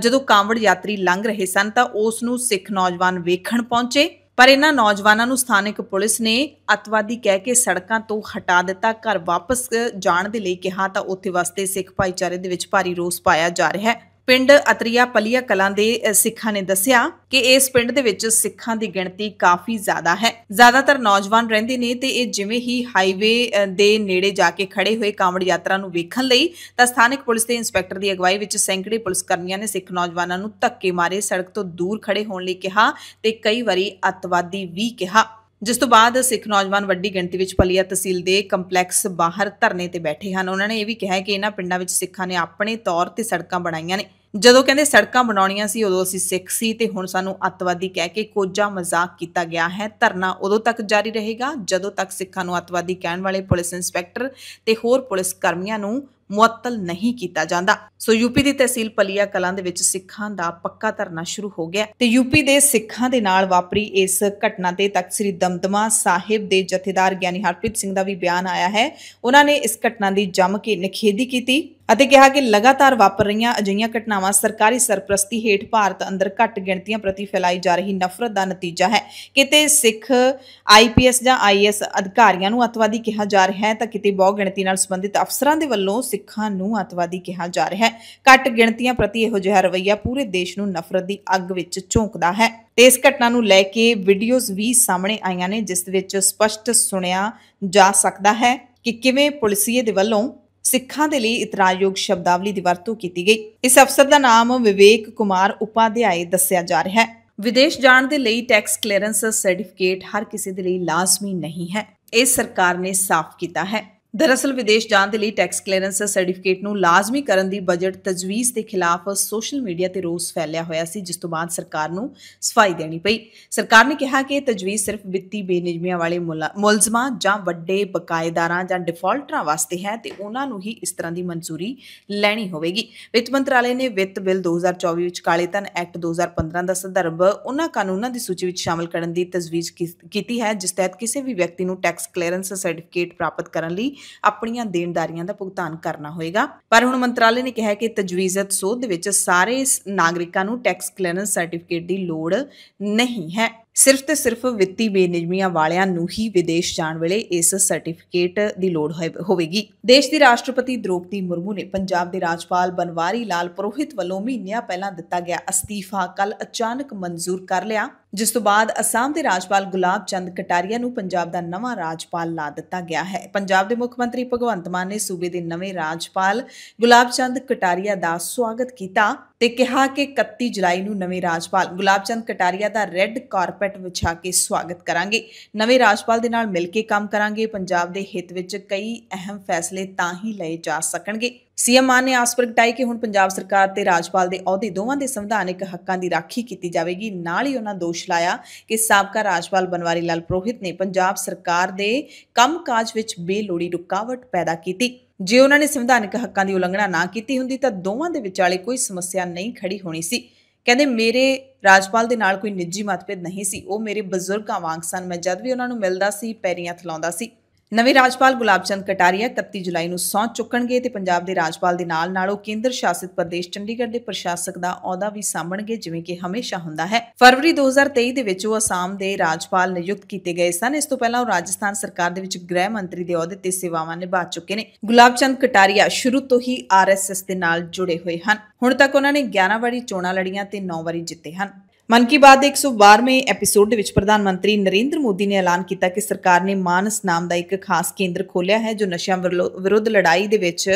ਜਦੋਂ ਕਾਂਵੜ ਯਾਤਰੀ ਲੰਘ ਰਹੇ ਸਨ ਤਾਂ ਉਸ ਨੂੰ ਸਿੱਖ ਨੌਜਵਾਨ ਵੇਖਣ ਪਹੁੰਚੇ ਪਰ ਇਹਨਾਂ ਨੌਜਵਾਨਾਂ ਨੂੰ ਸਥਾਨਕ ਪੁਲਿਸ ਨੇ ਅਤਵਾਦੀ ਕਹਿ ਕੇ ਸੜਕਾਂ ਤੋਂ ਹਟਾ ਦਿੱਤਾ ਘਰ ਵਾਪਸ ਜਾਣ ਦੇ ਲਈ ਕਿਹਾ ਤਾਂ ਉੱਥੇ ਵਸਦੇ ਸਿੱਖ ਭਾਈਚਾਰੇ ਦੇ ਵਿੱਚ ਭਾਰੀ ਰੋਸ ਪਾਇਆ ਜਾ ਰਿਹਾ ਹੈ ਪਿੰਡ ਅਤਰੀਆ ਪਲੀਆ ਕਲਾਂ ਦੇ ਸਿੱਖਾਂ ਨੇ ਦੱਸਿਆ ਕਿ ਇਸ ਪਿੰਡ ਦੇ ਵਿੱਚ ਸਿੱਖਾਂ ਦੀ ਗਿਣਤੀ ਕਾਫੀ ਜ਼ਿਆਦਾ ਹੈ ਜ਼ਿਆਦਾਤਰ ਨੌਜਵਾਨ ਰਹਿੰਦੇ ਨੇ ਤੇ ਇਹ ਜਿਵੇਂ ਹੀ ਹਾਈਵੇ ਦੇ ਨੇੜੇ ਜਾ ਕੇ ਖੜੇ ਹੋਏ ਕਾਂਵੜ ਯਾਤਰਾ ਨੂੰ ਵੇਖਣ ਲਈ ਤਾਂ ਸਥਾਨਕ ਪੁਲਿਸ ਦੇ ਇੰਸਪੈਕਟਰ ਦੀ ਅਗਵਾਈ ਵਿੱਚ ਸੈਂਕੜੇ ਪੁਲਿਸ ਕਰਮੀਆਂ ਨੇ ਸਿੱਖ ਨੌਜਵਾਨਾਂ ਨੂੰ ਧੱਕੇ ਮਾਰੇ ਸੜਕ ਤੋਂ ਦੂਰ ਖੜੇ ਹੋਣ ਲਈ ਕਿਹਾ ਤੇ ਕਈ ਵਾਰੀ ਅਤਵਾਦੀ ਵੀ ਕਿਹਾ ਜਿਸ ਤੋਂ ਬਾਅਦ ਸਿੱਖ ਨੌਜਵਾਨ ਵੱਡੀ ਗਿਣਤੀ ਵਿੱਚ ਪਲੀਆ ਤਹਿਸੀਲ ਦੇ ਕੰਪਲੈਕਸ ਬਾਹਰ ਧਰਨੇ ਤੇ ਬੈਠੇ ਹਨ ਉਹਨਾਂ ਨੇ ਇਹ ਵੀ ਕਿਹਾ ਕਿ ਇਹਨਾਂ ਪਿੰਡਾਂ ਵਿੱਚ ਸਿੱਖਾਂ ਨੇ ਆਪਣੇ ਤੌਰ ਤੇ ਸੜਕਾਂ ਬਣਾਈਆਂ ਨੇ ਜਦੋਂ ਕਹਿੰਦੇ ਸੜਕਾਂ ਬਣਾਉਣੀਆਂ ਸੀ ਉਦੋਂ ਅਸੀਂ ਸਿੱਖ ਸੀ ਤੇ ਹੁਣ ਸਾਨੂੰ ਅੱਤਵਾਦੀ ਕਹਿ ਕੇ ਕੋਝਾ ਮਜ਼ਾਕ ਕੀਤਾ ਗਿਆ ਹੈ ਧਰਨਾ ਉਦੋਂ ਤੱਕ ਜਾਰੀ ਰਹੇਗਾ ਜਦੋਂ ਤੱਕ ਸਿੱਖਾਂ ਨੂੰ ਅੱਤਵਾਦੀ ਕਹਿਣ ਵਾਲੇ ਪੁਲਿਸ ਇੰਸਪੈਕਟਰ ਤੇ ਹੋਰ ਪੁਲਿਸ ਕਰਮੀਆਂ ਨੂੰ ਮੁਅੱਤਲ ਨਹੀਂ ਕੀਤਾ ਜਾਂਦਾ ਸੋ ਯੂਪੀ ਦੀ ਤਹਿਸੀਲ ਪਲੀਆ ਕਲਾਂ ਦੇ ਵਿੱਚ ਸਿੱਖਾਂ ਦਾ ਪੱਕਾ ਧਰਨਾ ਸ਼ੁਰੂ ਹੋ ਗਿਆ ਤੇ ਯੂਪੀ ਦੇ ਸਿੱਖਾਂ ਦੇ ਨਾਲ ਵਾਪਰੀ ਇਸ ਘਟਨਾ ਤੇ ਤਖਤ ਸ੍ਰੀ ਦਮਦਮਾ ਸਾਹਿਬ ਦੇ ਜਥੇਦਾਰ ਗਿਆਨੀ ਹਰਪ੍ਰੀਤ ਸਿੰਘ ਦਾ ਵੀ ਬਿਆਨ ਆਇਆ ਹੈ ਉਹਨਾਂ ਨੇ ਇਸ ਘਟਨਾ ਦੀ ਜੰਮ ਕੇ ਨਿਖੇਧੀ ਕੀਤੀ ਅਤੇ ਕਿਹਾ ਕਿ ਲਗਾਤਾਰ ਵਾਪਰ ਰਹੀਆਂ ਅਜਿਹੀਆਂ ਘਟਨਾਵਾਂ ਸਰਕਾਰੀ ਸਰਪ੍ਰਸਤੀ ਹੇਠ ਭਾਰਤ ਅੰਦਰ ਘੱਟ ਗਿਣਤੀਆਂ ਪ੍ਰਤੀ ਫੈਲਾਈ ਜਾ ਰਹੀ ਨਫ਼ਰਤ ਦਾ ਨਤੀਜਾ ਹੈ ਕਿਤੇ ਸਿੱਖ ਆਈਪੀਐਸ ਜਾਂ ਆਈਐਸ ਅਧਿਕਾਰੀਆਂ ਨੂੰ ਅਤਵਾਦੀ ਕਿਹਾ ਜਾ ਰਿਹਾ ਹੈ ਤਾਂ ਕਿਤੇ ਬਹੁ ਗਿਣਤੀ ਨਾਲ ਸੰਬੰਧਿਤ ਅਫਸਰਾਂ ਦੇ ਵੱਲੋਂ ਸਿੱਖਾਂ ਨੂੰ ਅਤਵਾਦੀ ਕਿਹਾ ਜਾ ਰਿਹਾ ਹੈ ਘੱਟ ਗਿਣਤੀਆਂ ਪ੍ਰਤੀ ਇਹੋ ਜਿਹਾ ਰਵੱਈਆ ਪੂਰੇ ਦੇਸ਼ ਨੂੰ ਨਫ਼ਰਤ ਦੀ ਅੱਗ ਵਿੱਚ ਝੋਂਕਦਾ ਹੈ ਤੇ ਇਸ ਘਟਨਾ ਨੂੰ ਲੈ ਕੇ ਵੀਡੀਓਜ਼ ਵੀ ਸਾਹਮਣੇ ਆਈਆਂ ਨੇ ਜਿਸ ਵਿੱਚ ਸਪਸ਼ਟ ਸੁਣਿਆ ਜਾ ਸਕਦਾ ਹੈ ਕਿ ਕਿਵੇਂ ਪੁਲਿਸੀਏ ਦੇ ਵੱਲੋਂ ਸਿੱਖਾਂ ਦੇ ਲਈ ਇਤਰਾਜ਼ਯੋਗ ਸ਼ਬਦਾਵਲੀ ਦੀ ਵਰਤੋਂ ਕੀਤੀ ਗਈ ਇਸ ਅਫਸਰ ਦਾ ਨਾਮ ਵਿਵੇਕ ਕੁਮਾਰ ਉਪਾਧਿਆਏ ਦੱਸਿਆ ਜਾ ਰਿਹਾ ਹੈ ਵਿਦੇਸ਼ ਜਾਣ ਦੇ ਲਈ ਟੈਕਸ ਕਲੀਅਰੈਂਸ ਸਰਟੀਫਿਕੇਟ ਹਰ ਕਿਸੇ ਦੇ ਲਈ ਲਾਜ਼ਮੀ ਨਹੀਂ ਹੈ ਇਹ ਸਰਕਾਰ ਨੇ ਸਾਫ਼ ਕੀਤਾ ਹੈ ਦਰਅਸਲ ਵਿਦੇਸ਼ ਜਾਣ ਦੇ ਲਈ ਟੈਕਸ ਕਲੀਅਰੈਂਸ ਸਰਟੀਫਿਕੇਟ ਨੂੰ ਲਾਜ਼ਮੀ ਕਰਨ ਦੀ ਬਜਟ ਤਜਵੀਜ਼ ਦੇ ਖਿਲਾਫ ਸੋਸ਼ਲ ਮੀਡੀਆ ਤੇ ਰੋਸ ਫੈਲਿਆ ਹੋਇਆ ਸੀ ਜਿਸ ਤੋਂ ਬਾਅਦ ਸਰਕਾਰ ਨੂੰ ਸਫਾਈ ਦੇਣੀ ਪਈ ਸਰਕਾਰ ਨੇ ਕਿਹਾ ਕਿ ਤਜਵੀਜ਼ ਸਿਰਫ ਵਿੱਤੀ ਬੇਨਿਯਮੀਆਂ ਵਾਲੇ ਮੁਲਜ਼ਮਾਂ ਜਾਂ ਵੱਡੇ ਬਕਾਇਦਾਰਾਂ ਜਾਂ ਡਿਫਾਲਟਰਾਂ ਵਾਸਤੇ ਹੈ ਤੇ ਉਹਨਾਂ ਨੂੰ ਹੀ ਇਸ ਤਰ੍ਹਾਂ ਦੀ ਮਨਜ਼ੂਰੀ ਲੈਣੀ ਹੋਵੇਗੀ ਵਿੱਤ ਮੰਤਰਾਲੇ ਨੇ ਵਿੱਤ ਬਿੱਲ 2024 ਵਿੱਚ ਕਾਲੇ ਧਨ ਐਕਟ 2015 ਦਾ ਸੰਦਰਭ ਉਹਨਾਂ ਕਾਨੂੰਨਾਂ ਦੀ ਸੂਚੀ ਵਿੱਚ ਸ਼ਾਮਲ ਕਰਨ ਦੀ ਤਜਵੀਜ਼ ਕੀਤੀ ਹੈ ਜਿਸ ਤਹਿਤ ਕਿਸੇ ਵੀ ਵਿਅਕਤੀ ਨੂੰ ਟੈਕਸ ਕਲੀਅਰੈਂਸ ਸਰਟੀਫਿਕੇਟ ਪ੍ਰਾਪਤ ਕਰਨ ਲਈ ਆਪਣੀਆਂ ਦੇਣਦਾਰੀਆਂ ਦਾ ਭੁਗਤਾਨ ਕਰਨਾ ਹੋਏਗਾ ਪਰ ਹੁਣ ਮੰਤਰਾਲੇ ਨੇ ਕਿਹਾ ਕਿ ਤਜਵੀਜ਼ਤ ਸੋਧ ਦੇ ਵਿੱਚ ਸਾਰੇ ਨਾਗਰਿਕਾਂ ਨੂੰ ਟੈਕਸ ਕਲੀਅਰੈਂਸ ਸਰਟੀਫਿਕੇਟ ਦੀ ਲੋੜ ਨਹੀਂ ਹੈ ਸਿਰਫ ਤੇ ਸਿਰਫ ਵਿੱਤੀ ਬੇਨਿਯਮੀਆਂ ਵਾਲਿਆਂ ਨੂੰ ਹੀ ਵਿਦੇਸ਼ ਜਾਣ ਵੇਲੇ ਇਸ ਸਰਟੀਫਿਕੇਟ ਦੀ ਲੋੜ ਹੋਵੇਗੀ ਦੇਸ਼ ਦੀ ਰਾਸ਼ਟਰਪਤੀ ਦ੍ਰੋਪਦੀ ਮੁਰਮੂ ਨੇ ਪੰਜਾਬ ਦੇ ਰਾਜਪਾਲ ਬਨਵਾਰੀ ਲਾਲ ਪ੍ਰੋਹਿਤ ਵੱਲੋਂ ਮਹੀਨਿਆਂ ਪਹਿਲਾਂ ਦਿੱਤਾ ਗਿਆ ਅਸਤੀਫਾ ਕੱਲ ਅਚਾਨਕ ਮਨਜ਼ੂਰ ਕਰ ਲਿਆ ਜਿਸ ਤੋਂ ਬਾਅਦ ਅਸਾਮ ਦੇ ਰਾਜਪਾਲ ਗੁਲਾਬ ਚੰਦ ਕਟਾਰੀਆ ਨੂੰ ਪੰਜਾਬ ਦਾ ਨਵਾਂ ਰਾਜਪਾਲ ਲਾ ਦਿੱਤਾ ਗਿਆ ਹੈ ਪੰਜਾਬ ਦੇ ਮੁੱਖ ਮੰਤਰੀ ਭਗਵੰਤ ਮਾਨ ਨੇ ਸੂਬੇ ਦੇ ਨਵੇਂ ਰਾਜਪਾਲ ਗੁਲਾਬ ਚੰਦ ਕਟਾਰੀਆ ਦਾ ਸਵਾਗਤ ਕੀਤਾ ਤੇ ਕਿਹਾ ਕਿ 31 ਜੁਲਾਈ ਨੂੰ ਨਵੇਂ ਰਾਜਪਾਲ ਗੁਲਾਬ ਚੰਦ ਕਟਾਰੀਆ ਦਾ ਰੈੱਡ ਕਾਰਪੈਟ ਵਿਛਾ ਕੇ ਸਵਾਗਤ ਕਰਾਂਗੇ ਨਵੇਂ ਰਾਜਪਾਲ ਦੇ ਨਾਲ ਮਿਲ ਕੇ ਕੰਮ ਕਰਾਂਗੇ ਪੰਜਾਬ ਦੇ ਹਿੱਤ ਵਿੱਚ ਕਈ ਅਹਿਮ ਫੈਸਲੇ ਤਾਂ ਹੀ ਲਏ ਜਾ ਸਕਣਗੇ ਸੀਐਮ ਮਾਨ ਨੇ ਆਸ ਪ੍ਰਗਟਾਈ ਕਿ ਹੁਣ ਪੰਜਾਬ ਸਰਕਾਰ ਤੇ ਰਾਜਪਾਲ ਦੇ ਅਹੁਦੇ ਦੋਵਾਂ ਦੇ ਸੰਵਿਧਾਨਿਕ ਹੱਕਾਂ ਦੀ ਰਾਖੀ ਕੀਤੀ ਜਾਵੇਗੀ ਨਾਲ ਹੀ ਉਹਨਾਂ ਦੋਸ਼ ਲਾਇਆ ਕਿ ਸਾਬਕਾ ਰਾਜਪਾਲ ਬਨਵਾਰੀ ਲਾਲ ਪ੍ਰੋਹਿਤ ਨੇ ਪੰਜਾਬ ਸਰਕਾਰ ਦੇ ਕੰਮਕਾਜ ਵਿੱਚ ਬੇਲੋੜੀ ਰੁਕਾਵਟ ਪੈਦਾ ਕੀਤੀ ਜੇ ਉਹਨਾਂ ਨੇ ਸੰਵਿਧਾਨਿਕ ਹੱਕਾਂ ਦੀ ਉਲੰਘਣਾ ਨਾ ਕੀਤੀ ਹੁੰਦੀ ਤਾਂ ਦੋਵਾਂ ਦੇ ਵਿਚਾਲੇ ਕੋਈ ਸਮੱਸਿਆ ਨਹੀਂ ਖੜੀ ਹੋਣੀ ਸੀ ਕਹਿੰਦੇ ਮੇਰੇ ਰਾਜਪਾਲ ਦੇ ਨਾਲ ਕੋਈ ਨਿੱਜੀ ਮਤਭੇਦ ਨਹੀਂ ਸੀ ਉਹ ਮੇਰੇ ਬਜ਼ੁਰਗਾਂ ਵਾਂਗ ਸਨ ਮੈਂ ਜਦ ਵੀ ਉਹਨਾਂ ਨੂੰ ਮਿਲਦਾ ਸੀ ਪੈਰੀਆਂ ਥਲਾਉਂਦਾ ਸੀ ਨਵੇਂ ਰਾਜਪਾਲ ਗੁਲਾਬਚੰਦ ਕਟਾਰੀਆ 31 ਜੁਲਾਈ ਨੂੰ ਸੌਂ ਚੁੱਕਣਗੇ ਤੇ ਪੰਜਾਬ ਦੇ ਰਾਜਪਾਲ ਦੇ ਨਾਲ ਨਾਲ ਉਹ ਕੇਂਦਰ ਸ਼ਾਸਿਤ ਪ੍ਰਦੇਸ਼ ਚੰਡੀਗੜ੍ਹ ਦੇ ਪ੍ਰਸ਼ਾਸਕ ਦਾ ਅਹੁਦਾ ਵੀ ਸਾਂਭਣਗੇ ਜਿਵੇਂ ਕਿ ਹਮੇਸ਼ਾ ਹੁੰਦਾ ਹੈ ਫਰਵਰੀ 2023 ਦੇ ਵਿੱਚ ਉਹ ਅਸਾਮ ਦੇ ਰਾਜਪਾਲ ਨਿਯੁਕਤ ਕੀਤੇ ਗਏ ਸਨ ਇਸ ਤੋਂ ਪਹਿਲਾਂ ਉਹ ਰਾਜਸਥਾਨ ਸਰਕਾਰ ਦੇ ਵਿੱਚ ਗ੍ਰਹਿ ਮੰਤਰੀ ਦੇ ਅਹੁਦੇ ਤੇ ਸੇਵਾਵਾਂ ਨਿਭਾ ਚੁੱਕੇ ਨੇ ਗੁਲਾਬਚੰਦ ਕਟਾਰੀਆ ਸ਼ੁਰੂ ਤੋਂ ਹੀ ਆਰਐਸਐਸ ਦੇ ਨਾਲ ਜੁੜੇ ਹੋਏ ਹਨ ਹੁਣ ਤੱਕ ਉਹਨਾਂ ਨੇ 11 ਵਾਰੀ ਚੋਣਾਂ ਲੜੀਆਂ ਤੇ 9 ਵਾਰੀ ਜਿੱਤੇ ਹਨ ਮਨ ਕੀ ਬਾਤ ਦੇ 112ਵੇਂ ਐਪੀਸੋਡ ਦੇ ਵਿੱਚ ਪ੍ਰਧਾਨ ਮੰਤਰੀ ਨਰਿੰਦਰ ਮੋਦੀ ਨੇ ਐਲਾਨ ਕੀਤਾ ਕਿ ਸਰਕਾਰ ਨੇ ਮਾਨਸ ਨਾਮ ਦਾ ਇੱਕ ਖਾਸ ਕੇਂਦਰ ਖੋਲ੍ਹਿਆ ਹੈ ਜੋ ਨਸ਼ਿਆਂ ਵਿਰੁੱਧ ਲੜਾਈ ਦੇ ਵਿੱਚ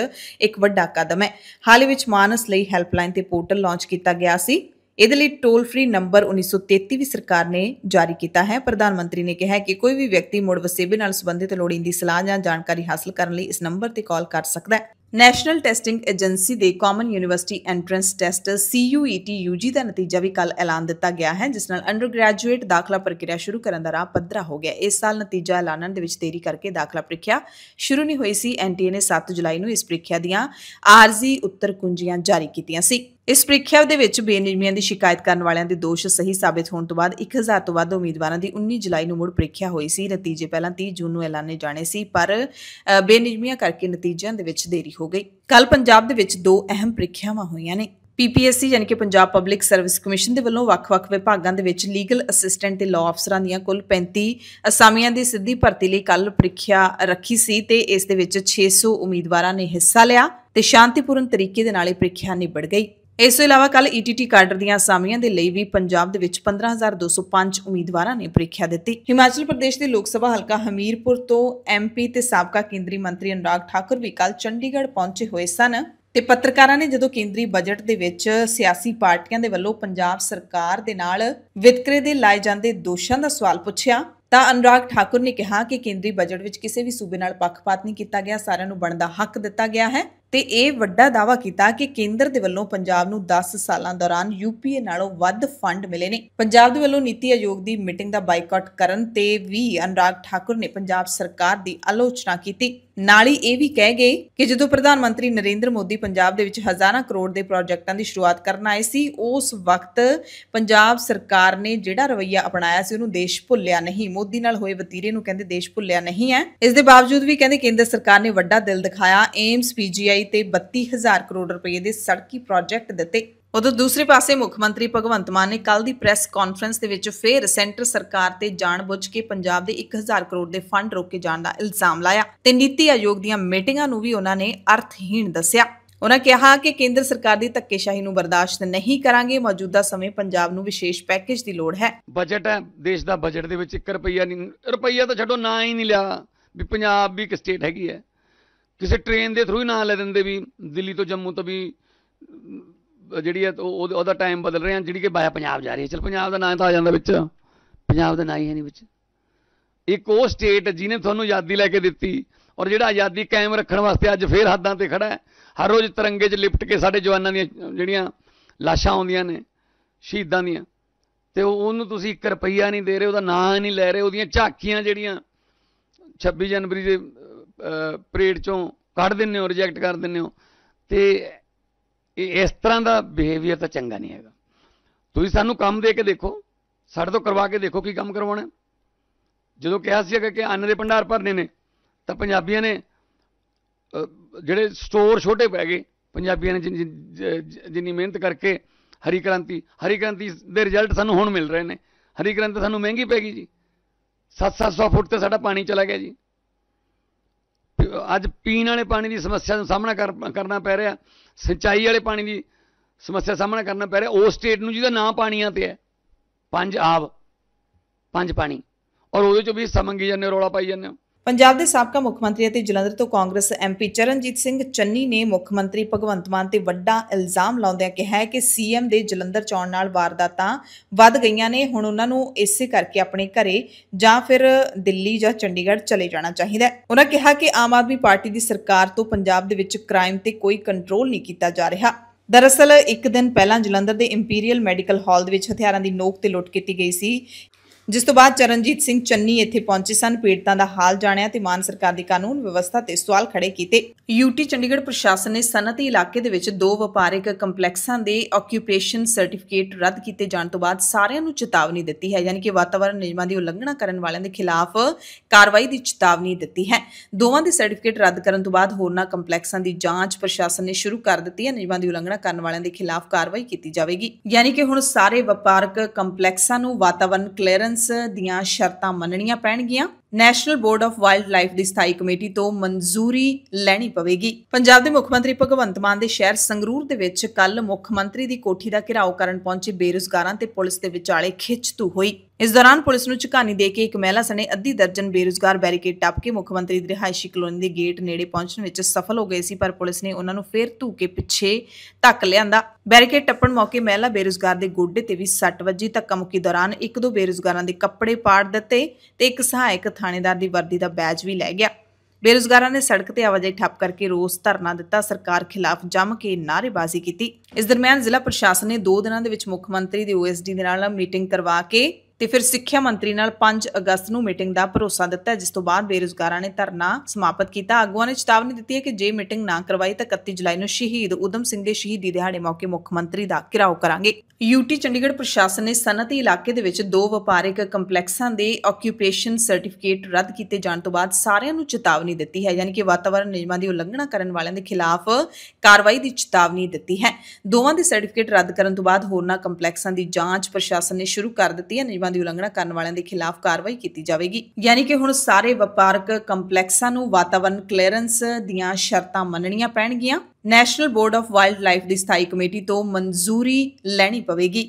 ਇੱਕ ਵੱਡਾ ਕਦਮ ਹੈ ਹਾਲ ਹੀ ਵਿੱਚ ਮਾਨਸ ਲਈ ਹੈਲਪਲਾਈਨ ਤੇ ਪੋਰਟਲ ਲਾਂਚ ਕੀਤਾ ਗਿਆ ਸੀ ਇਹਦੇ ਲਈ ਟੋਲ ਫ੍ਰੀ ਨੰਬਰ 1933 ਵੀ ਸਰਕਾਰ ਨੇ ਜਾਰੀ ਕੀਤਾ ਹੈ ਪ੍ਰਧਾਨ ਮੰਤਰੀ ਨੇ ਕਿਹਾ ਕਿ ਕੋਈ ਵੀ ਵਿਅਕਤੀ ਮੁੜ ਵਸੇਬੇ ਨਾਲ ਸੰਬੰਧਿਤ ਲੋੜੀਂਦੀ ਸਲਾਹ ਜਾਂ ਜਾਣਕਾਰੀ ਹਾਸਲ ਕਰਨ ਲਈ ਇਸ ਨੰਬਰ ਤੇ ਕਾਲ ਕਰ ਸਕਦਾ ਹੈ ਨੈਸ਼ਨਲ ਟੈਸਟਿੰਗ ਏਜੰਸੀ ਦੇ Common University Entrance Test CUET UG ਦਾ ਨਤੀਜਾ ਵੀ ਕੱਲ ਐਲਾਨ ਦਿੱਤਾ ਗਿਆ ਹੈ ਜਿਸ ਨਾਲ ਅੰਡਰਗ੍ਰੈਜੂਏਟ ਦਾਖਲਾ ਪ੍ਰਕਿਰਿਆ ਸ਼ੁਰੂ ਕਰਨ ਦਾ ਰਾਹ ਪੱਧਰਾ ਹੋ ਗਿਆ ਇਸ ਸਾਲ ਨਤੀਜਾ ਐਲਾਨਣ ਦੇ ਵਿੱਚ ਦੇਰੀ ਕਰਕੇ ਦਾਖਲਾ ਪ੍ਰੀਖਿਆ ਸ਼ੁਰੂ ਨਹੀਂ ਹੋਈ ਸੀ NTA ਨੇ 7 ਜੁਲਾਈ ਨੂੰ ਇਸ ਪ੍ਰੀਖਿਆ ਦੀਆਂ ਆਰਜ਼ੀ ਉੱਤਰ ਕੁੰਜੀਆਂ ਜਾਰੀ ਕੀਤੀਆਂ ਸੀ ਇਸ ਪ੍ਰੀਖਿਆ ਦੇ ਵਿੱਚ ਬੇਨਿਯਮੀਆਂ ਦੀ ਸ਼ਿਕਾਇਤ ਕਰਨ ਵਾਲਿਆਂ ਦੇ ਦੋਸ਼ ਸਹੀ ਸਾਬਿਤ ਹੋਣ ਤੋਂ ਬਾਅਦ 1000 ਤੋਂ ਵੱਧ ਉਮੀਦਵਾਰਾਂ ਦੀ 19 ਜੁਲਾਈ ਨੂੰ ਮੁੜ ਪ੍ਰੀਖਿਆ ਹੋਈ ਸੀ ਨਤੀਜੇ ਪਹਿਲਾਂ 30 ਜੂਨ ਨੂੰ ਐਲਾਨੇ ਜਾਣੇ ਸੀ ਪਰ ਬੇਨਿਯਮੀਆਂ ਕਰਕੇ ਨਤੀਜਿਆਂ ਦੇ ਵਿੱਚ ਦੇਰੀ ਹੋ ਗਈ ਕੱਲ ਪੰਜਾਬ ਦੇ ਵਿੱਚ ਦੋ ਅਹਿਮ ਪ੍ਰੀਖਿਆਵਾਂ ਹੋਈਆਂ ਨੇ ਪੀਪੀਐਸਸੀ ਯਾਨੀ ਕਿ ਪੰਜਾਬ ਪਬਲਿਕ ਸਰਵਿਸ ਕਮਿਸ਼ਨ ਦੇ ਵੱਲੋਂ ਵੱਖ-ਵੱਖ ਵਿਭਾਗਾਂ ਦੇ ਵਿੱਚ ਲੀਗਲ ਅਸਿਸਟੈਂਟ ਤੇ ਲਾਅ ਅਫਸਰਾਂ ਦੀਆਂ ਕੁੱਲ 35 ਅਸਾਮੀਆਂ ਦੀ ਸਿੱਧੀ ਭਰਤੀ ਲਈ ਕੱਲ ਪ੍ਰੀਖਿਆ ਰੱਖੀ ਸੀ ਤੇ ਇਸ ਦੇ ਵਿੱਚ 600 ਉਮੀਦਵਾਰਾਂ ਨੇ ਹਿੱਸਾ ਲਿਆ ਤੇ ਸ਼ਾਂਤੀਪੂਰਨ ਤਰੀਕੇ ਦੇ ਨਾਲ ਇਹ ਪ੍ਰੀਖਿਆ ਨਿਬੜ ਗਈ ਇਸ ਤੋਂ ਇਲਾਵਾ ਕੱਲ ਈਟੀਟੀ e ਕਾਡਰ ਦੀਆਂ ਅਸਾਮੀਆਂ ਦੇ ਲਈ ਵੀ ਪੰਜਾਬ ਦੇ ਵਿੱਚ 15205 ਉਮੀਦਵਾਰਾਂ ਨੇ ਪ੍ਰੀਖਿਆ ਦਿੱਤੀ ਹਿਮਾਚਲ ਪ੍ਰਦੇਸ਼ ਦੇ ਲੋਕ ਸਭਾ ਹਲਕਾ ਹਮੀਰਪੁਰ ਤੋਂ ਐਮਪੀ ਤੇ ਸਾਬਕਾ ਕੇਂਦਰੀ ਮੰਤਰੀ ਅਨੁਰਾਗ ਠਾਕੁਰ ਵੀ ਕੱਲ ਚੰਡੀਗੜ੍ਹ ਪਹੁੰਚੇ ਹੋਏ ਸਨ ਤੇ ਪੱਤਰਕਾਰਾਂ ਨੇ ਜਦੋਂ ਕੇਂਦਰੀ ਬਜਟ ਦੇ ਵਿੱਚ ਸਿਆਸੀ ਪਾਰਟੀਆਂ ਦੇ ਵੱਲੋਂ ਪੰਜਾਬ ਸਰਕਾਰ ਦੇ ਨਾਲ ਵਿਤਕਰੇ ਦੇ ਲਾਏ ਜਾਂਦੇ ਦੋਸ਼ਾਂ ਦਾ ਸਵਾਲ ਪੁੱਛਿਆ ਤਾਂ ਅਨੁਰਾਗ ਠਾਕੁਰ ਨੇ ਕਿਹਾ ਕਿ ਕੇਂਦਰੀ ਬਜਟ ਵਿੱਚ ਕਿਸੇ ਵੀ ਸੂਬੇ ਨਾਲ ਪੱਖਪਾਤ ਨਹੀਂ ਕੀਤਾ ਗਿਆ ਸਾਰਿਆਂ ਨੂੰ ਬਣਦਾ ਹੱਕ ਦਿੱਤਾ ਗਿਆ ਹੈ ਤੇ ਇਹ ਵੱਡਾ ਦਾਵਾ ਕੀਤਾ ਕਿ ਕੇਂਦਰ ਦੇ ਵੱਲੋਂ ਪੰਜਾਬ ਨੂੰ 10 ਸਾਲਾਂ ਦੌਰਾਨ ਯੂਪੀਏ ਨਾਲੋਂ ਵੱਧ ਫੰਡ ਮਿਲੇ ਨੇ ਪੰਜਾਬ ਦੇ ਵੱਲੋਂ ਨੀਤੀ ਆਯੋਗ ਦੀ ਮੀਟਿੰਗ ਦਾ ਬਾਈਕਾਟ ਕਰਨ ਤੇ ਵੀ ਅਨਰਾਗ ਠਾਕੁਰ ਨੇ ਪੰਜਾਬ ਸਰਕਾਰ ਦੀ ਆਲੋਚਨਾ ਕੀਤੀ ਨਾਲ ਹੀ ਇਹ ਵੀ ਕਹਿ ਗਏ ਕਿ ਜਦੋਂ ਪ੍ਰਧਾਨ ਮੰਤਰੀ ਨਰਿੰਦਰ ਮੋਦੀ ਪੰਜਾਬ ਦੇ ਵਿੱਚ ਹਜ਼ਾਰਾਂ ਕਰੋੜ ਦੇ ਪ੍ਰੋਜੈਕਟਾਂ ਦੀ ਸ਼ੁਰੂਆਤ ਕਰਨ ਆਏ ਸੀ ਉਸ ਵਕਤ ਪੰਜਾਬ ਸਰਕਾਰ ਨੇ ਜਿਹੜਾ ਰਵਈਆ ਅਪਣਾਇਆ ਸੀ ਉਹਨੂੰ ਦੇਸ਼ ਭੁੱਲਿਆ ਨਹੀਂ ਮੋਦੀ ਨਾਲ ਹੋਏ ਵਤੀਰੇ ਨੂੰ ਕਹਿੰਦੇ ਦੇਸ਼ ਭੁੱਲਿਆ ਨਹੀਂ ਹੈ ਇਸ ਦੇ ਬਾਵਜੂਦ ਵੀ ਕਹਿੰਦੇ ਕੇਂਦਰ ਸਰਕਾਰ ਨੇ ਵੱਡਾ ਦਿਲ ਦਿਖਾਇਆ ਏਮਸ ਪੀਜੀ ਲਈ ਤੇ 32000 ਕਰੋੜ ਰੁਪਏ ਦੇ ਸੜਕੀ ਪ੍ਰੋਜੈਕਟ ਦਿੱਤੇ ਉਦੋਂ ਦੂਸਰੇ ਪਾਸੇ ਮੁੱਖ ਮੰਤਰੀ ਭਗਵੰਤ ਮਾਨ ਨੇ ਕੱਲ ਦੀ ਪ੍ਰੈਸ ਕਾਨਫਰੰਸ ਦੇ ਵਿੱਚ ਫੇਰ ਸੈਂਟਰ ਸਰਕਾਰ ਤੇ ਜਾਣਬੁੱਝ ਕੇ ਪੰਜਾਬ ਦੇ 1000 ਕਰੋੜ ਦੇ ਫੰਡ ਰੋਕੇ ਜਾਣ ਦਾ ਇਲਜ਼ਾਮ ਲਾਇਆ ਤੇ ਨੀਤੀ ਆਯੋਗ ਦੀਆਂ ਮੀਟਿੰਗਾਂ ਨੂੰ ਵੀ ਉਹਨਾਂ ਨੇ ਅਰਥਹੀਣ ਦੱਸਿਆ ਉਹਨਾਂ ਕਿਹਾ ਕਿ ਕੇਂਦਰ ਸਰਕਾਰ ਦੀ ਧੱਕੇਸ਼ਾਹੀ ਨੂੰ ਬਰਦਾਸ਼ਤ ਨਹੀਂ ਕਰਾਂਗੇ ਮੌਜੂਦਾ ਸਮੇਂ ਪੰਜਾਬ ਨੂੰ ਵਿਸ਼ੇਸ਼ ਪੈਕੇਜ ਦੀ ਲੋੜ ਹੈ ਬਜਟ ਹੈ ਦੇਸ਼ ਦਾ ਬਜਟ ਦੇ ਵਿੱਚ 1 ਰੁਪਈਆ ਨਹੀਂ ਰੁਪਈਆ ਤਾਂ ਛੱਡੋ ਨਾ ਹੀ ਨਹੀਂ ਲਿਆ ਵੀ ਪੰਜਾਬ ਵੀ ਇੱਕ ਸਟੇਟ ਹੈਗੀ ਹੈ ਕਿਸੇ ਟ੍ਰੇਨ ਦੇ ਥਰੂ ਹੀ ਨਾਂ ਲੈ ਦਿੰਦੇ ਵੀ ਦਿੱਲੀ ਤੋਂ ਜੰਮੂ ਤੋਂ ਵੀ ਜਿਹੜੀ ਹੈ ਉਹਦਾ ਟਾਈਮ ਬਦਲ ਰਿਹਾ ਜਿਹੜੀ ਕਿ ਬਾਇਆ ਪੰਜਾਬ ਜਾ ਰਹੀ ਹੈ ਚਲ ਪੰਜਾਬ ਦਾ ਨਾਂ ਤਾਂ ਆ ਜਾਂਦਾ ਵਿੱਚ ਪੰਜਾਬ ਦਾ ਨਾਂ ਹੀ ਹੈ ਨਹੀਂ ਵਿੱਚ ਇੱਕ ਉਹ ਸਟੇਟ ਜਿਹਨੇ ਤੁਹਾਨੂੰ ਆਜ਼ਾਦੀ ਲੈ ਕੇ ਦਿੱਤੀ ਔਰ ਜਿਹੜਾ ਆਜ਼ਾਦੀ ਕਾਇਮ ਰੱਖਣ ਵਾਸਤੇ ਅੱਜ ਫੇਰ ਹੱਦਾਂ ਤੇ ਖੜਾ ਹੈ ਹਰ ਰੋਜ਼ ਤਿਰੰਗੇ 'ਚ ਲਿਪਟ ਕੇ ਸਾਡੇ ਜਵਾਨਾਂ ਦੀਆਂ ਜਿਹੜੀਆਂ ਲਾਸ਼ਾਂ ਆਉਂਦੀਆਂ ਨੇ ਸ਼ਹੀਦਾਂ ਦੀਆਂ ਤੇ ਉਹਨੂੰ ਤੁਸੀਂ 1 ਰੁਪਈਆ ਨਹੀਂ ਦੇ ਰਹੇ ਉਹਦਾ ਨਾਂ ਨਹੀਂ ਲੈ ਰਹੇ ਉਹਦੀਆਂ ਝਾਕੀਆਂ ਜਿਹੜੀਆਂ 26 ਜਨਵਰੀ ਦੇ ਪਰੇਡ ਚੋਂ ਕੱਢ ਦਿੰਨੇ ਹੋ ਰਿਜੈਕਟ ਕਰ ਦਿੰਨੇ ਹੋ ਤੇ ਇਸ ਤਰ੍ਹਾਂ ਦਾ ਬਿਹੇਵੀਅਰ ਤਾਂ ਚੰਗਾ ਨਹੀਂ ਹੈਗਾ ਤੁਸੀਂ ਸਾਨੂੰ ਕੰਮ ਦੇ ਕੇ ਦੇਖੋ ਸਾਡੇ ਤੋਂ ਕਰਵਾ ਕੇ ਦੇਖੋ ਕੀ ਕੰਮ ਕਰਵਾਉਣਾ ਜਦੋਂ ਕਿਹਾ ਸੀ ਕਿ ਅੰਨ ਦੇ ਭੰਡਾਰ ਭਰਨੇ ਨੇ ਤਾਂ ਪੰਜਾਬੀਆਂ ਨੇ ਜਿਹੜੇ ਸਟੋਰ ਛੋਟੇ ਪੈ ਗਏ ਪੰਜਾਬੀਆਂ ਨੇ ਜਿੰਨੀ ਮਿਹਨਤ ਕਰਕੇ ਹਰੀ ਕ੍ਰਾਂਤੀ ਹਰੀ ਕ੍ਰਾਂਤੀ ਦੇ ਰਿਜ਼ਲਟ ਸਾਨੂੰ ਹੁਣ ਮਿਲ ਰਹੇ ਨੇ ਹਰੀ ਕ੍ਰਾਂਤੀ ਸਾਨੂੰ ਮਹਿੰਗੀ ਪੈ ਗਈ ਜੀ 7-700 ਫੁੱਟ ਤੇ ਸਾਡਾ ਪਾਣੀ ਚਲਾ ਗਿਆ ਜੀ ਅੱਜ ਪੀਣ ਵਾਲੇ ਪਾਣੀ ਦੀ ਸਮੱਸਿਆ ਦਾ ਸਾਹਮਣਾ ਕਰਨਾ ਪੈ ਰਿਹਾ ਸਿੰਚਾਈ ਵਾਲੇ ਪਾਣੀ ਦੀ ਸਮੱਸਿਆ ਸਾਹਮਣਾ ਕਰਨਾ ਪੈ ਰਿਹਾ ਉਹ ਸਟੇਟ ਨੂੰ ਜਿਹਦਾ ਨਾਂ ਪਾਣੀਆਂ ਤੇ ਹੈ ਪੰਜ ਆਬ ਪੰਜ ਪਾਣੀ ਔਰ ਉਹਦੇ ਚ ਵੀ ਸਮੰਗੀ ਜਾਂਦੇ ਰੋਲਾ ਪਾਈ ਜਾਂਦੇ ਹੋ ਪੰਜਾਬ ਦੇ ਸਾਬਕਾ ਮੁੱਖ ਮੰਤਰੀ ਅਤੇ ਜਲੰਧਰ ਤੋਂ ਕਾਂਗਰਸ ਐਮਪੀ ਚਰਨਜੀਤ ਸਿੰਘ ਚੰਨੀ ਨੇ ਮੁੱਖ ਮੰਤਰੀ ਭਗਵੰਤ ਮਾਨ ਤੇ ਵੱਡਾ ਇਲਜ਼ਾਮ ਲਾਉਂਦਿਆਂ ਕਿਹਾ ਹੈ ਕਿ ਸੀਐਮ ਦੇ ਜਲੰਧਰ ਚੌਣ ਨਾਲ ਵਾਰਦਾਤਾਂ ਵੱਧ ਗਈਆਂ ਨੇ ਹੁਣ ਉਹਨਾਂ ਨੂੰ ਇਸੇ ਕਰਕੇ ਆਪਣੇ ਘਰੇ ਜਾਂ ਫਿਰ ਦਿੱਲੀ ਜਾਂ ਚੰਡੀਗੜ੍ਹ ਚਲੇ ਜਾਣਾ ਚਾਹੀਦਾ ਹੈ ਉਹਨਾਂ ਕਿਹਾ ਕਿ ਆਮ ਆਦਮੀ ਪਾਰਟੀ ਦੀ ਸਰਕਾਰ ਤੋਂ ਪੰਜਾਬ ਦੇ ਵਿੱਚ ਕ੍ਰਾਈਮ ਤੇ ਕੋਈ ਕੰਟਰੋਲ ਨਹੀਂ ਕੀਤਾ ਜਾ ਰਿਹਾ ਦਰਅਸਲ ਇੱਕ ਦਿਨ ਪਹਿਲਾਂ ਜਲੰਧਰ ਦੇ ਇੰਪੀਰੀਅਲ ਮੈਡੀਕਲ ਹਾਲ ਦੇ ਵਿੱਚ ਹਥਿਆਰਾਂ ਦੀ ਨੋਕ ਤੇ ਲੁੱਟ ਕੀਤੀ ਗਈ ਸੀ ਜਿਸ ਤੋਂ ਬਾਅਦ ਚਰਨਜੀਤ ਸਿੰਘ ਚੰਨੀ ਇੱਥੇ ਪਹੁੰਚੇ ਸਨ ਪੀੜਤਾਂ ਦਾ ਹਾਲ ਜਾਣਿਆ ਤੇ ਮਾਨ ਸਰਕਾਰ ਦੀ ਕਾਨੂੰਨ ਵਿਵਸਥਾ ਤੇ ਸਵਾਲ ਖੜੇ ਕੀਤੇ ਯੂਟੀ ਚੰਡੀਗੜ੍ਹ ਪ੍ਰਸ਼ਾਸਨ ਨੇ ਸਨਅਤੀ ਇਲਾਕੇ ਦੇ ਵਿੱਚ ਦੋ ਵਪਾਰਿਕ ਕੰਪਲੈਕਸਾਂ ਦੇ ਆਕਿਊਪੇਸ਼ਨ ਸਰਟੀਫਿਕੇਟ ਰੱਦ ਕੀਤੇ ਜਾਣ ਤੋਂ ਬਾਅਦ ਸਾਰਿਆਂ ਨੂੰ ਚੇਤਾਵਨੀ ਦਿੱਤੀ ਹੈ ਯਾਨੀ ਕਿ ਵਾਤਾਵਰਣ ਨਿਯਮਾਂ ਦੀ ਉਲੰਘਣਾ ਕਰਨ ਵਾਲਿਆਂ ਦੇ ਖਿਲਾਫ ਕਾਰਵਾਈ ਦੀ ਚੇਤਾਵਨੀ ਦਿੱਤੀ ਹੈ ਦੋਵਾਂ ਦੇ ਸਰਟੀਫਿਕੇਟ ਰੱਦ ਕਰਨ ਤੋਂ ਬਾਅਦ ਹੋਰਨਾਂ ਕੰਪਲੈਕਸਾਂ ਦੀ ਜਾਂਚ ਪ੍ਰਸ਼ਾਸਨ ਨੇ ਸ਼ੁਰੂ ਕਰ ਦਿੱਤੀ ਹੈ ਨਿਯਮਾਂ ਦੀ ਉਲੰਘਣਾ ਕਰਨ ਵਾਲਿਆਂ ਦੇ ਖਿਲਾਫ ਕਾਰਵਾਈ ਕੀਤੀ ਜਾਵੇਗੀ ਯਾਨੀ ਕਿ ਹੁਣ ਸਾਰੇ ਵਪਾਰਕ ਕੰਪਲੈਕਸਾਂ ਨੂੰ ਵਾਤਾਵਰਣ ਕਲੀਅਰੈਂਸ ਇੰਸ਼ੋਰੈਂਸ ਦੀਆਂ ਸ਼ਰਤਾਂ ਮੰਨਣੀਆਂ ਪੈਣਗੀਆਂ National Board of Wildlife ਦੀ ਸਥਾਈ ਕਮੇਟੀ ਤੋਂ ਮਨਜ਼ੂਰੀ ਲੈਣੀ ਪਵੇਗੀ ਪੰਜਾਬ ਦੇ ਮੁੱਖ ਮੰਤਰੀ ਭਗਵੰਤ ਮਾਨ ਦੇ ਸ਼ਹਿਰ ਸੰਗਰੂਰ ਦੇ ਵਿੱਚ ਕੱਲ ਮੁੱਖ ਮੰਤਰੀ ਦੀ ਕੋਠੀ ਦਾ ਘਿਰਾਓ ਕਰਨ ਪਹੁੰਚੇ ਬੇਰੁਜ਼ਗਾਰਾਂ ਤੇ ਪੁਲਿਸ ਦੇ ਵਿਚਾਲੇ ਖਿੱਚਤੂ ਹੋਈ ਇਸ ਦੌਰਾਨ ਪੁਲਿਸ ਨੂੰ ਝਕਾਨੀ ਦੇ ਕੇ ਇੱਕ ਮਹਿਲਾ ਸਣੇ ਅੱਧੀ ਦਰਜਨ ਬੇਰੁਜ਼ਗਾਰ ਬੈਰੀਕੇਡ ਟੱਪ ਕੇ ਮੁੱਖ ਮੰਤਰੀ ਦੀ ਰਿਹਾਇਸ਼ੀ ਕਲੋਨੀ ਦੇ ਗੇਟ ਨੇੜੇ ਪਹੁੰਚਣ ਵਿੱਚ ਸਫਲ ਹੋ ਗਏ ਸੀ ਪਰ ਪੁਲਿਸ ਨੇ ਉਹਨਾਂ ਨੂੰ ਫੇਰ ਧੂ ਕੇ ਪਿੱਛੇ ਧੱਕ ਲਿਆਂਦਾ ਬੈਰੀਕੇਡ ਟੱਪਣ ਮੌਕੇ ਮਹਿਲਾ ਬੇਰੁਜ਼ਗਾਰ ਦੇ ਗੋਡੇ ਤੇ ਵੀ ਸੱਟ ਵੱਜੀ ਧੱਕਾ ਮੁੱਕੀ ਦੌਰਾਨ ਇੱਕ ਦੋ ਬੇਰੁਜ਼ਗਾਰਾਂ ਦੇ ਕੱਪੜੇ ਪਾੜ ਦਿੱਤੇ ਤੇ ਇੱਕ ਸਹਾਇਕ ਥਾਣੇਦਾਰ ਦੀ ਵਰਦੀ ਦਾ ਬੈਜ ਵੀ ਲੈ ਗਿਆ ਬੇਰੋਜ਼ਗਾਰਾਂ ਨੇ ਸੜਕ ਤੇ ਆਵਾਜਾਈ ਠੱਪ ਕਰਕੇ ਰੋਸ ਧਰਨਾ ਦਿੱਤਾ ਸਰਕਾਰ ਖਿਲਾਫ ਜੰਮ ਕੇ ਨਾਰੇਬਾਜ਼ੀ ਕੀਤੀ ਇਸ ਦਰਮਿਆਨ ਜ਼ਿਲ੍ਹਾ ਪ੍ਰਸ਼ਾਸਨ ਨੇ 2 ਦਿਨਾਂ ਦੇ ਵਿੱਚ ਮੁੱਖ ਮੰਤਰੀ ਦੇ ਓਐਸਡੀ ਦੇ ਨਾਲ ਮੀਟਿੰਗ ਕਰਵਾ ਕੇ ਤੇ ਫਿਰ ਸਿੱਖਿਆ ਮੰਤਰੀ ਨਾਲ 5 ਅਗਸਤ ਨੂੰ ਮੀਟਿੰਗ ਦਾ ਭਰੋਸਾ ਦਿੱਤਾ ਜਿਸ ਤੋਂ ਬਾਅਦ ਬੇਰੁਜ਼ਗਾਰਾਂ ਨੇ ਧਰਨਾ ਸਮਾਪਤ ਕੀਤਾ ਆਗੂਆਂ ਨੇ ਚੇਤਾਵਨੀ ਦਿੱਤੀ ਹੈ ਕਿ ਜੇ ਮੀਟਿੰਗ ਨਾ ਕਰਵਾਈ ਤਾਂ 31 ਜੁਲਾਈ ਨੂੰ ਸ਼ਹੀਦ ਉਦਮ ਸਿੰਘ ਦੇ ਸ਼ਹੀਦੀ ਦਿਹਾੜੇ ਮੌਕੇ ਮੁੱਖ ਮੰਤਰੀ ਦਾ ਘਿਰਾਓ ਕਰਾਂਗੇ ਯੂਟੀ ਚੰਡੀਗੜ੍ਹ ਪ੍ਰਸ਼ਾਸਨ ਨੇ ਸਨਅਤੀ ਇਲਾਕੇ ਦੇ ਵਿੱਚ ਦੋ ਵਪਾਰਿਕ ਕੰਪਲੈਕਸਾਂ ਦੇ ਆਕਿਊਪੇਸ਼ਨ ਸਰਟੀਫਿਕੇਟ ਰੱਦ ਕੀਤੇ ਜਾਣ ਤੋਂ ਬਾਅਦ ਸਾਰਿਆਂ ਨੂੰ ਚੇਤਾਵਨੀ ਦਿੱਤੀ ਹੈ ਯਾਨੀ ਕਿ ਵਾਤਾਵਰਣ ਨਿਯਮਾਂ ਦੀ ਉਲੰਘਣਾ ਕਰਨ ਵਾਲਿਆਂ ਦੇ ਖਿਲਾਫ ਕਾਰਵਾਈ ਦੀ ਚੇਤਾਵਨੀ ਦਿੱਤੀ ਹੈ ਦੋਵਾਂ ਦੇ ਸਰਟੀਫਿਕੇਟ ਰੱਦ ਕਰਨ ਤੋਂ ਬਾਅਦ ਹੋਰਨਾਂ ਕੰਪਲੈਕਸਾਂ ਦੀ ਜਾਂਚ ਪ੍ਰਸ਼ਾਸਨ ਨੇ ਸ਼ੁਰੂ ਕਰ ਦਿੱਤੀ ਹੈ ਨਿਯਮਾਂ ਨਿਯਮਾਂ ਦੀ ਉਲੰਘਣਾ ਕਰਨ ਵਾਲਿਆਂ ਦੇ ਖਿਲਾਫ ਕਾਰਵਾਈ ਕੀਤੀ ਜਾਵੇਗੀ ਯਾਨੀ ਕਿ ਹੁਣ ਸਾਰੇ ਵਪਾਰਕ ਕੰਪਲੈਕਸਾਂ ਨੂੰ ਵਾਤਾਵਰਣ ਕਲੀਅਰੈਂਸ ਦੀਆਂ ਸ਼ਰਤਾਂ ਮੰਨਣੀਆਂ ਪੈਣਗੀਆਂ National Board of Wildlife ਦੀ ਸਥਾਈ ਕਮੇਟੀ ਤੋਂ ਮਨਜ਼ੂਰੀ ਲੈਣੀ ਪਵੇਗੀ